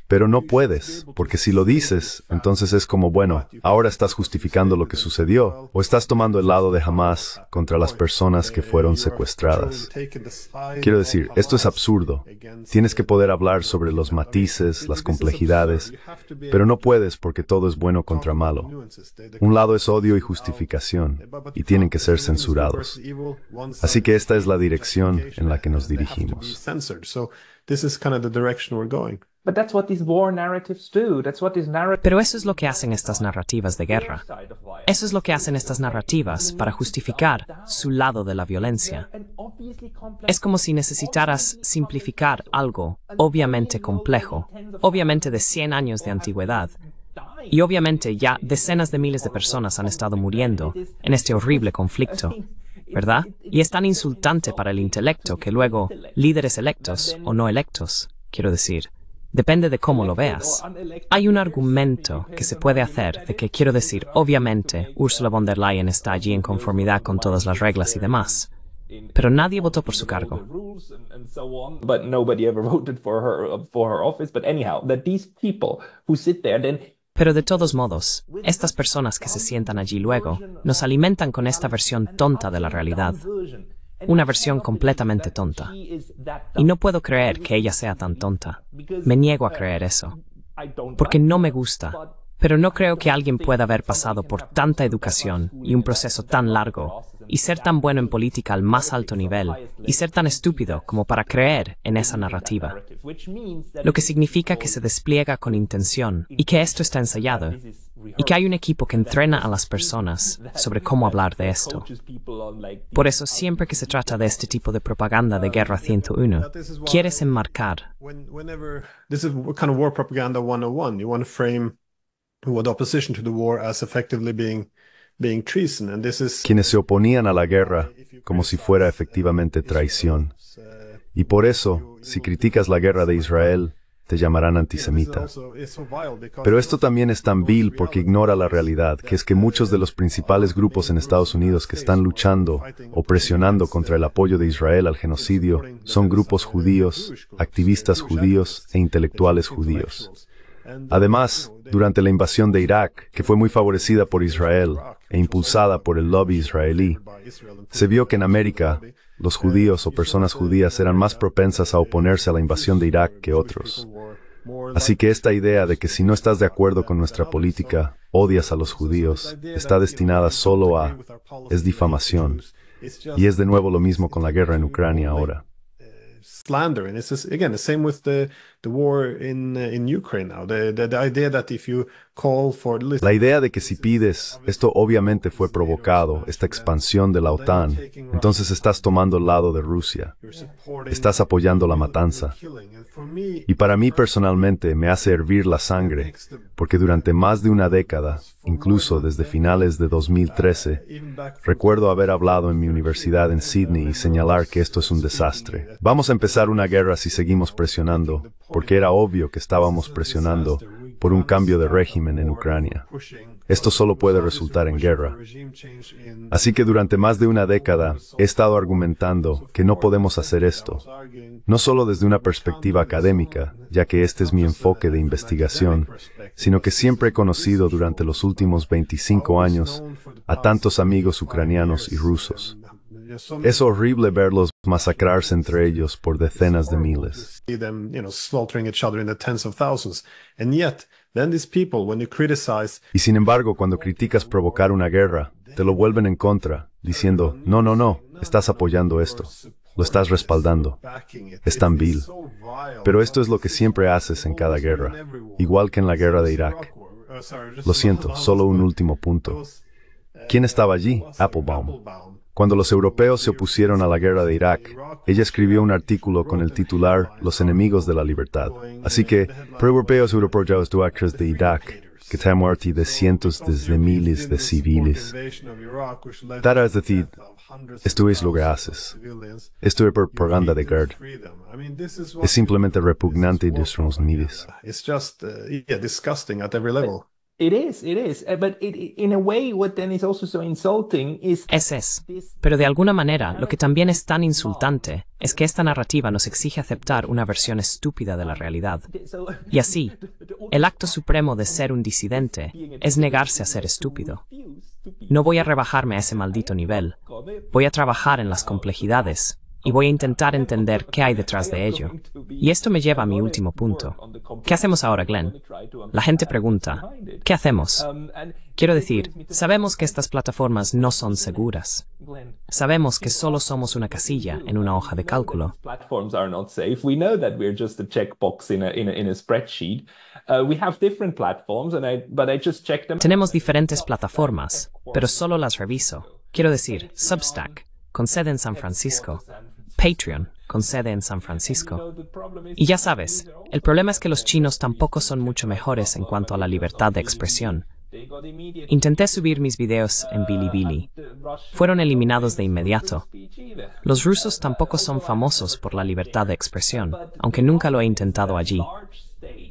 Speaker 3: Pero no puedes, porque si lo dices, entonces es como, bueno, ahora estás justificando lo que sucedió, o estás tomando el lado de Hamas contra las personas que fueron secuestradas. Quiero decir, esto es absurdo. Tienes que poder hablar sobre los matices, las complejidades, pero no puedes porque todo es bueno contra malo. Un lado es odio y justificación, y tienen que ser censurados. Así que esta es la dirección en la que nos dirigimos.
Speaker 1: Pero eso es lo que hacen estas narrativas de guerra. Eso es lo que hacen estas narrativas para justificar su lado de la violencia. Es como si necesitaras simplificar algo obviamente complejo, obviamente de 100 años de antigüedad, y obviamente ya decenas de miles de personas han estado muriendo en este horrible conflicto. ¿verdad? Y es tan insultante para el intelecto que luego líderes electos o no electos, quiero decir, Depende de cómo lo veas. Hay un argumento que se puede hacer de que quiero decir, obviamente, Ursula von der Leyen está allí en conformidad con todas las reglas y demás. Pero nadie votó por su cargo. But nobody ever voted for her pero de todos modos, estas personas que se sientan allí luego nos alimentan con esta versión tonta de la realidad. Una versión completamente tonta. Y no puedo creer que ella sea tan tonta. Me niego a creer eso. Porque no me gusta. Pero no creo que alguien pueda haber pasado por tanta educación y un proceso tan largo y ser tan bueno en política al más alto nivel y ser tan estúpido como para creer en esa narrativa. Lo que significa que se despliega con intención y que esto está ensayado y que hay un equipo que entrena a las personas sobre cómo hablar de esto. Por eso siempre que se trata de este tipo de propaganda de Guerra 101, quieres enmarcar
Speaker 3: quienes se oponían a la guerra como si fuera efectivamente traición. Uh, y por eso, si criticas la guerra de Israel, te llamarán antisemita. Pero esto también es tan vil porque ignora la realidad, que es que muchos de los principales grupos en Estados Unidos que están luchando o presionando contra el apoyo de Israel al genocidio son grupos judíos, activistas judíos e intelectuales judíos. Además, durante la invasión de Irak, que fue muy favorecida por Israel e impulsada por el lobby israelí, se vio que en América los judíos o personas judías eran más propensas a oponerse a la invasión de Irak que otros. Así que esta idea de que si no estás de acuerdo con nuestra política, odias a los judíos, está destinada solo a... es difamación. Y es de nuevo lo mismo con la guerra en Ucrania ahora. La idea de que si pides, esto obviamente fue provocado, esta expansión de la OTAN, entonces estás tomando el lado de Rusia, estás apoyando la matanza. Y para mí personalmente me hace hervir la sangre, porque durante más de una década, incluso desde finales de 2013, recuerdo haber hablado en mi universidad en Sydney y señalar que esto es un desastre. Vamos a empezar una guerra si seguimos presionando porque era obvio que estábamos presionando por un cambio de régimen en Ucrania. Esto solo puede resultar en guerra. Así que durante más de una década he estado argumentando que no podemos hacer esto, no solo desde una perspectiva académica, ya que este es mi enfoque de investigación, sino que siempre he conocido durante los últimos 25 años a tantos amigos ucranianos y rusos. Es horrible verlos masacrarse entre ellos por decenas de miles. Y sin embargo, cuando criticas provocar una guerra, te lo vuelven en contra, diciendo, no, no, no, estás apoyando esto, lo estás respaldando, es tan vil. Pero esto es lo que siempre haces en cada guerra, igual que en la guerra de Irak. Oh, lo siento, solo un último punto. Uh, ¿Quién estaba allí? Applebaum. Cuando los europeos se opusieron a la guerra de Irak, ella escribió un artículo con el titular Los enemigos de la libertad. Así que, pro-europeos europrojados actores de Irak, que ha muerte de cientos de miles de civiles.
Speaker 2: Tara es decir,
Speaker 3: esto es lo que haces. Esto es propaganda de guerra. Es simplemente repugnante uh, at los niveles.
Speaker 4: It Es es.
Speaker 1: Pero de alguna manera, lo que también es tan insultante es que esta narrativa nos exige aceptar una versión estúpida de la realidad. Y así, el acto supremo de ser un disidente es negarse a ser estúpido. No voy a rebajarme a ese maldito nivel. Voy a trabajar en las complejidades y voy a intentar entender qué hay detrás de ello. Y esto me lleva a mi último punto. ¿Qué hacemos ahora, Glenn? La gente pregunta, ¿qué hacemos? Quiero decir, sabemos que estas plataformas no son seguras. Sabemos que solo somos una casilla en una hoja de cálculo. Tenemos diferentes plataformas, pero solo las reviso. Quiero decir, Substack, con sede en San Francisco, Patreon, con sede en San Francisco. Y ya sabes, el problema es que los chinos tampoco son mucho mejores en cuanto a la libertad de expresión. Intenté subir mis videos en Bilibili. Fueron eliminados de inmediato. Los rusos tampoco son famosos por la libertad de expresión, aunque nunca lo he intentado allí.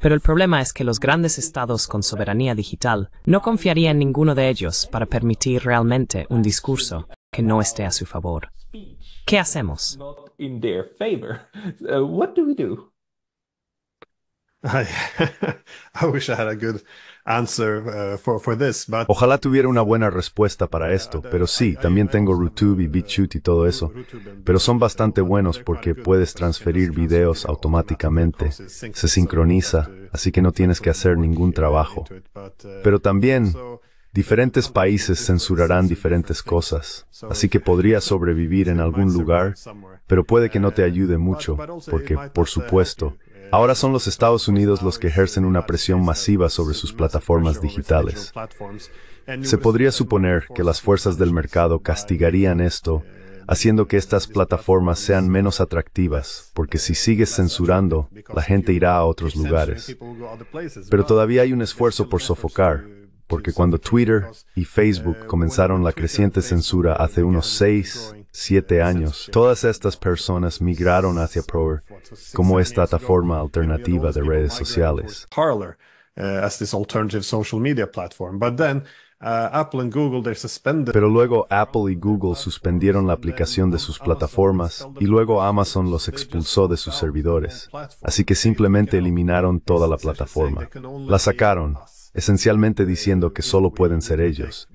Speaker 1: Pero el problema es que los grandes estados con soberanía digital no confiarían en ninguno de ellos para permitir realmente un discurso que no esté a su favor. ¿Qué hacemos?
Speaker 3: Ojalá tuviera una buena respuesta para esto, pero sí, también tengo Routube y BitChute y todo eso, pero son bastante buenos porque puedes transferir videos automáticamente, se sincroniza, así que no tienes que hacer ningún trabajo. Pero también Diferentes países censurarán diferentes cosas, así que podrías sobrevivir en algún lugar, pero puede que no te ayude mucho, porque, por supuesto, ahora son los Estados Unidos los que ejercen una presión masiva sobre sus plataformas digitales. Se podría suponer que las fuerzas del mercado castigarían esto, haciendo que estas plataformas sean menos atractivas, porque si sigues censurando, la gente irá a otros lugares. Pero todavía hay un esfuerzo por sofocar, porque cuando Twitter y Facebook eh, comenzaron la creciente censura hace unos 6, 7 años, eh, todas estas personas migraron hacia Prover como esta plataforma alternativa de redes sociales. Pero luego Apple y Google suspendieron la aplicación de sus plataformas y luego Amazon los expulsó de sus servidores. Así que simplemente eliminaron toda la plataforma. La sacaron esencialmente diciendo que solo pueden ser ellos.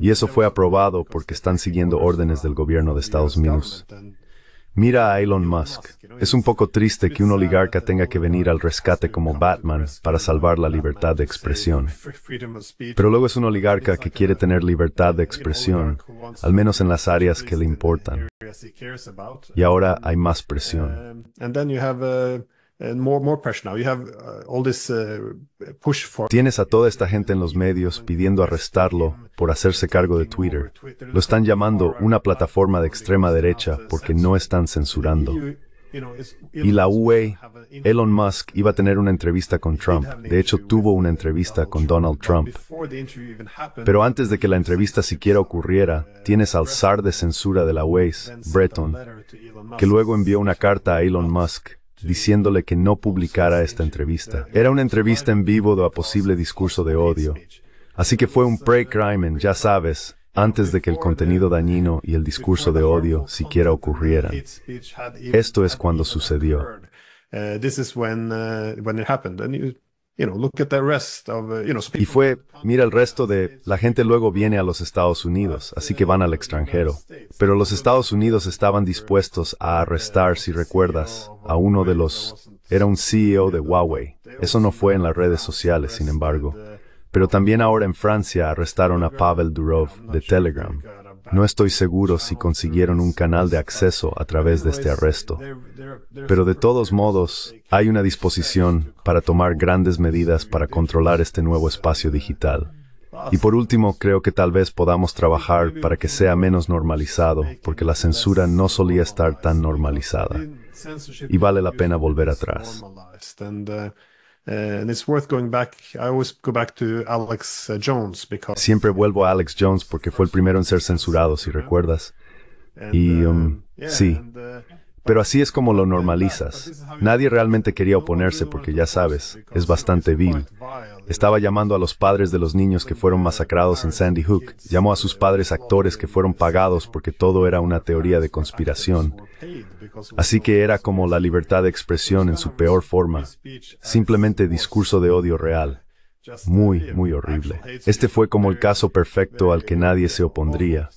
Speaker 3: Y eso fue aprobado porque están siguiendo órdenes del gobierno de Estados Unidos. Mira a Elon Musk. Es un poco triste que un oligarca tenga que venir al rescate como Batman para salvar la libertad de expresión. Pero luego es un oligarca que quiere tener libertad de expresión, al menos en las áreas que le importan. Y ahora hay más presión.
Speaker 2: Uh,
Speaker 3: Tienes a toda esta gente en los medios pidiendo arrestarlo por hacerse cargo de Twitter. Lo están llamando una plataforma de extrema derecha porque no están censurando. Y la UE, Elon Musk iba a tener una entrevista con Trump. De hecho, tuvo una entrevista con Donald Trump.
Speaker 2: Pero antes de que la
Speaker 3: entrevista siquiera ocurriera, tienes al zar de censura de la UE, Breton, que luego envió una carta a Elon Musk diciéndole que no publicara esta entrevista. Era una entrevista en vivo de a posible discurso de odio. Así que fue un pre-crimen, ya sabes, antes de que el contenido dañino y el discurso de odio siquiera ocurrieran. Esto es cuando sucedió. Y fue, mira el resto de, la gente luego viene a los Estados Unidos, así que van al extranjero. Pero los Estados Unidos estaban dispuestos a arrestar, si recuerdas, a uno de los, era un CEO de Huawei. Eso no fue en las redes sociales, sin embargo. Pero también ahora en Francia arrestaron a Pavel Durov de Telegram. No estoy seguro si consiguieron un canal de acceso a través de este arresto, pero de todos modos hay una disposición para tomar grandes medidas para controlar este nuevo espacio digital. Y por último, creo que tal vez podamos trabajar para que sea menos normalizado, porque la censura no solía estar tan normalizada. Y vale la pena volver atrás.
Speaker 2: Uh, Uh, and it's worth going back. Uh, Siempre
Speaker 3: vuelvo a Alex Jones porque fue el primero en ser censurado, si recuerdas. Y um, uh, sí. Pero así es como lo normalizas. Nadie realmente quería oponerse porque ya sabes, es bastante vil. Estaba llamando a los padres de los niños que fueron masacrados en Sandy Hook. Llamó a sus padres actores que fueron pagados porque todo era una teoría de conspiración. Así que era como la libertad de expresión en su peor forma. Simplemente discurso de odio real. Muy, muy horrible. Este fue como el caso perfecto al que nadie se opondría.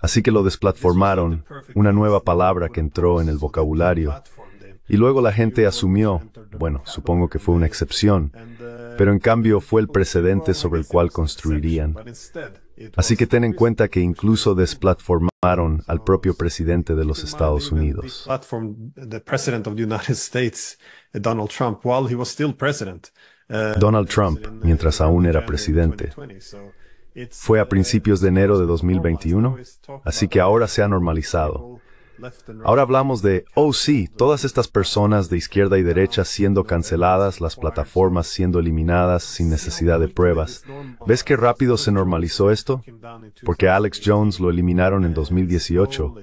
Speaker 3: Así que lo desplatformaron, una nueva palabra que entró en el vocabulario. Y luego la gente asumió, bueno, supongo que fue una excepción, pero en cambio fue el precedente sobre el cual construirían. Así que ten en cuenta que incluso desplatformaron al propio presidente de los Estados Unidos. Donald Trump, mientras aún era presidente. Fue a principios de enero de 2021, así que ahora se ha normalizado. Ahora hablamos de, oh sí, todas estas personas de izquierda y derecha siendo canceladas, las plataformas siendo eliminadas sin necesidad de pruebas. ¿Ves qué rápido se normalizó esto? Porque Alex Jones lo eliminaron en 2018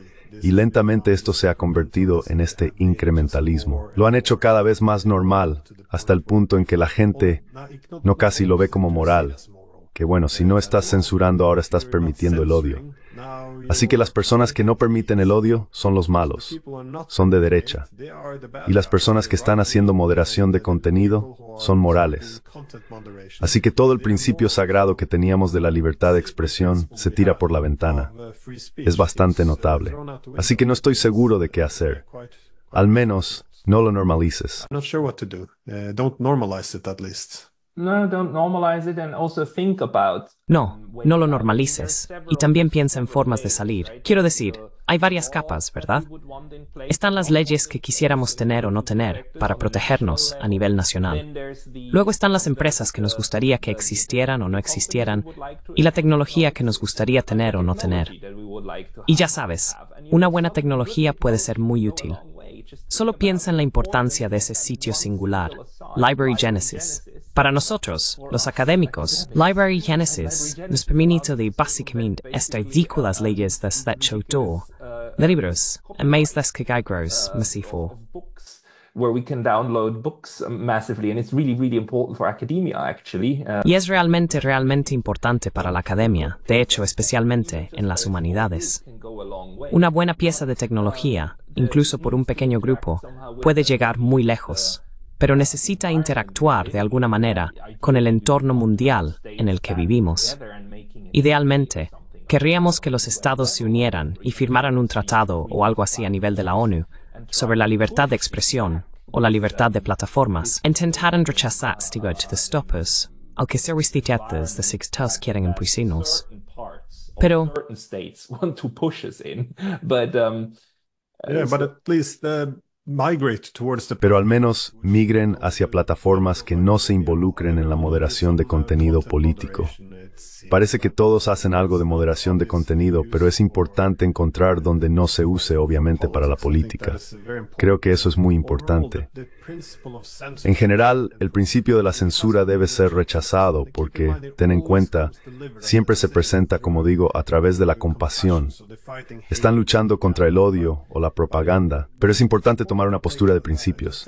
Speaker 3: y lentamente esto se ha convertido en este incrementalismo. Lo han hecho cada vez más normal, hasta el punto en que la gente no casi lo ve como moral, que bueno, si no estás censurando ahora estás permitiendo el odio. Así que las personas que no permiten el odio son los malos, son de derecha. Y las personas que están haciendo moderación de contenido son morales. Así que todo el principio sagrado que teníamos de la libertad de expresión se tira por la ventana.
Speaker 2: Es bastante notable. Así
Speaker 3: que no estoy seguro de qué hacer. Al menos, no lo normalices.
Speaker 4: No, no,
Speaker 1: no lo
Speaker 3: normalices.
Speaker 1: Y también piensa en formas de salir. Quiero decir, hay varias capas, ¿verdad? Están las leyes que quisiéramos tener o no tener para protegernos a nivel nacional. Luego están las empresas que nos gustaría que existieran o no existieran y la tecnología que nos gustaría tener o no tener. Y ya sabes, una buena tecnología puede ser muy útil. Solo piensa en la importancia de ese sitio singular, Library Genesis, para nosotros, los académicos, Library Genesis nos permite de básicamente estas ridículas leyes de Sletcho Door, de libros, más de que gagros, uh, uh, Y es realmente, realmente importante para la academia, de hecho, especialmente en las humanidades. Una buena pieza de tecnología, incluso por un pequeño grupo, puede llegar muy lejos pero necesita interactuar de alguna manera con el entorno mundial en el que vivimos. Idealmente, querríamos que los estados se unieran y firmaran un tratado o algo así a nivel de la ONU sobre la libertad de expresión o la libertad de plataformas. Intentarán rechazar stoppers, quieren
Speaker 4: Pero
Speaker 3: pero al menos migren hacia plataformas que no se involucren en la moderación de contenido político. Parece que todos hacen algo de moderación de contenido, pero es importante encontrar donde no se use obviamente para la política. Creo que eso es muy importante. En general, el principio de la censura debe ser rechazado porque, ten en cuenta, siempre se presenta, como digo, a través de la compasión. Están luchando contra el odio o la propaganda, pero es importante tomar una postura de principios.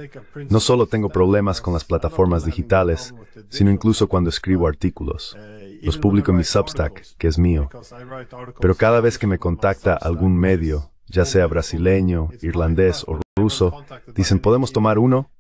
Speaker 3: No solo tengo problemas con las plataformas digitales, sino incluso cuando escribo artículos. Los publico en mi Substack, que es mío. Pero cada vez que me contacta algún medio, ya sea brasileño, irlandés o ruso, dicen, ¿podemos tomar uno?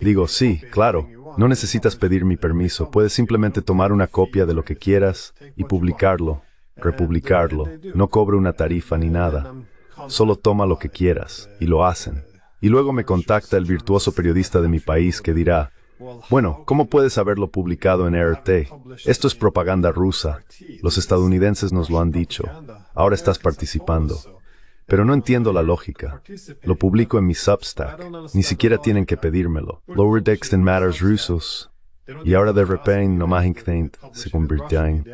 Speaker 3: Digo, sí, claro, no necesitas pedir mi permiso, puedes simplemente tomar una copia de lo que quieras y publicarlo republicarlo, no cobra una tarifa ni nada, solo toma lo que quieras, y lo hacen. Y luego me contacta el virtuoso periodista de mi país que dirá, bueno, ¿cómo puedes haberlo publicado en RT? Esto es propaganda rusa. Los estadounidenses nos lo han dicho. Ahora estás participando. Pero no entiendo la lógica. Lo publico en mi Substack. Ni siquiera tienen que pedírmelo. Lower decks matters rusos. Y ahora de repente No Magic se convirtió en.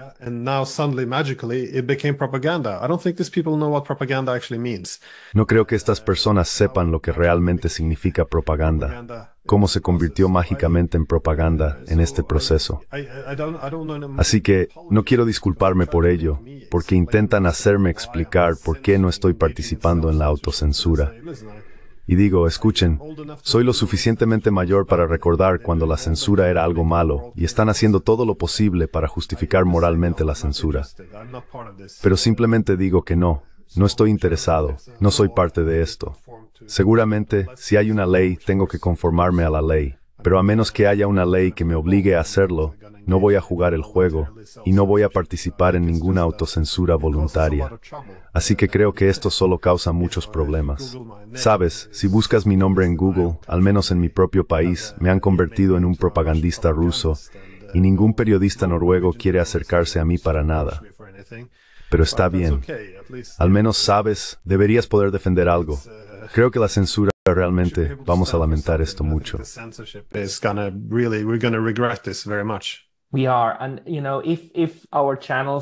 Speaker 3: No creo que estas personas sepan lo que realmente significa propaganda, cómo se convirtió mágicamente en propaganda en este proceso. Así que no quiero disculparme por ello, porque intentan hacerme explicar por qué no estoy participando en la autocensura. Y digo, escuchen, soy lo suficientemente mayor para recordar cuando la censura era algo malo y están haciendo todo lo posible para justificar moralmente la censura. Pero simplemente digo que no, no estoy interesado, no soy parte de esto. Seguramente, si hay una ley, tengo que conformarme a la ley. Pero a menos que haya una ley que me obligue a hacerlo, no voy a jugar el juego y no voy a participar en ninguna autocensura voluntaria. Así que creo que esto solo causa muchos problemas. Sabes, si buscas mi nombre en Google, al menos en mi propio país, me han convertido en un propagandista ruso y ningún periodista noruego quiere acercarse a mí para nada. Pero está bien. Al menos sabes, deberías poder defender algo. Creo que la censura realmente vamos a lamentar esto mucho.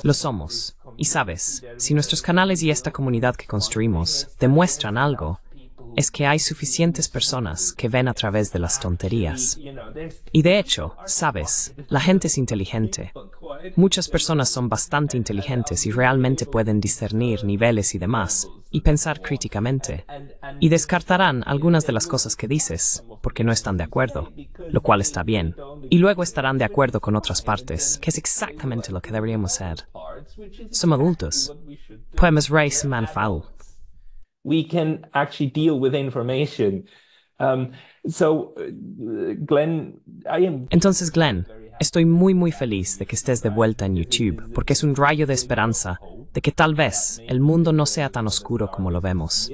Speaker 1: Lo somos. Y sabes, si nuestros canales y esta comunidad que construimos demuestran algo, es que hay suficientes personas que ven a través de las tonterías. Y de hecho, sabes, la gente es inteligente. Muchas personas son bastante inteligentes y realmente pueden discernir niveles y demás, y pensar críticamente. Y descartarán algunas de las cosas que dices, porque no están de acuerdo, lo cual está bien. Y luego estarán de acuerdo con otras partes, que es exactamente lo que deberíamos ser. Somos adultos. Podemos Race man entonces, Glenn, estoy muy, muy feliz de que estés de vuelta en YouTube, porque es un rayo de esperanza de que tal vez el mundo no sea tan oscuro como lo vemos.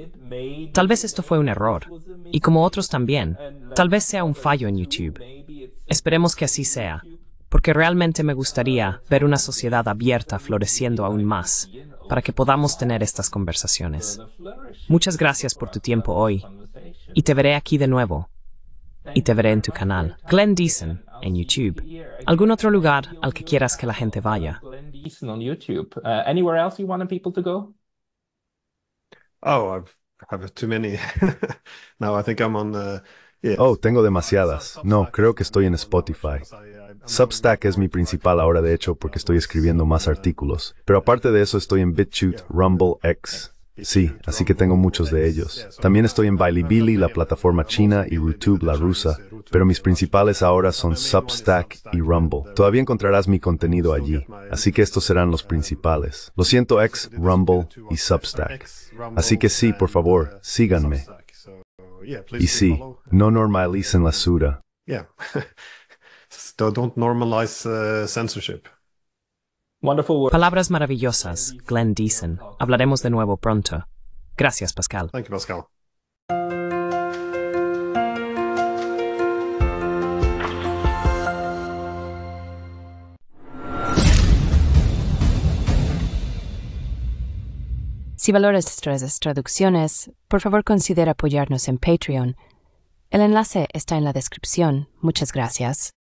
Speaker 1: Tal vez esto fue un error, y como otros también, tal vez sea un fallo en YouTube. Esperemos que así sea, porque realmente me gustaría ver una sociedad abierta floreciendo aún más, para que podamos tener estas conversaciones. Muchas gracias por tu tiempo hoy y te veré aquí de nuevo y te veré en tu canal, Glenn Deason, en YouTube. ¿Algún otro lugar al que quieras que la gente vaya?
Speaker 3: Oh, tengo demasiadas. No, creo que estoy en Spotify. Substack es mi principal ahora de hecho porque estoy escribiendo más artículos. Pero aparte de eso estoy en BitChute, Rumble, X. Sí, así que tengo muchos de ellos. También estoy en Bilibili, la plataforma china, y YouTube, la rusa, pero mis principales ahora son Substack y Rumble. Todavía encontrarás mi contenido allí, así que estos serán los principales. Lo siento, X, Rumble y Substack. Así que sí, por favor, síganme. Y sí, no normalicen la sura.
Speaker 1: Don't normalize uh, censorship. Palabras maravillosas, Glenn Deason. Hablaremos de nuevo pronto. Gracias, Pascal. Pascal. Si valoras estas traducciones, por favor considera apoyarnos en Patreon. El enlace está en la descripción. Muchas gracias.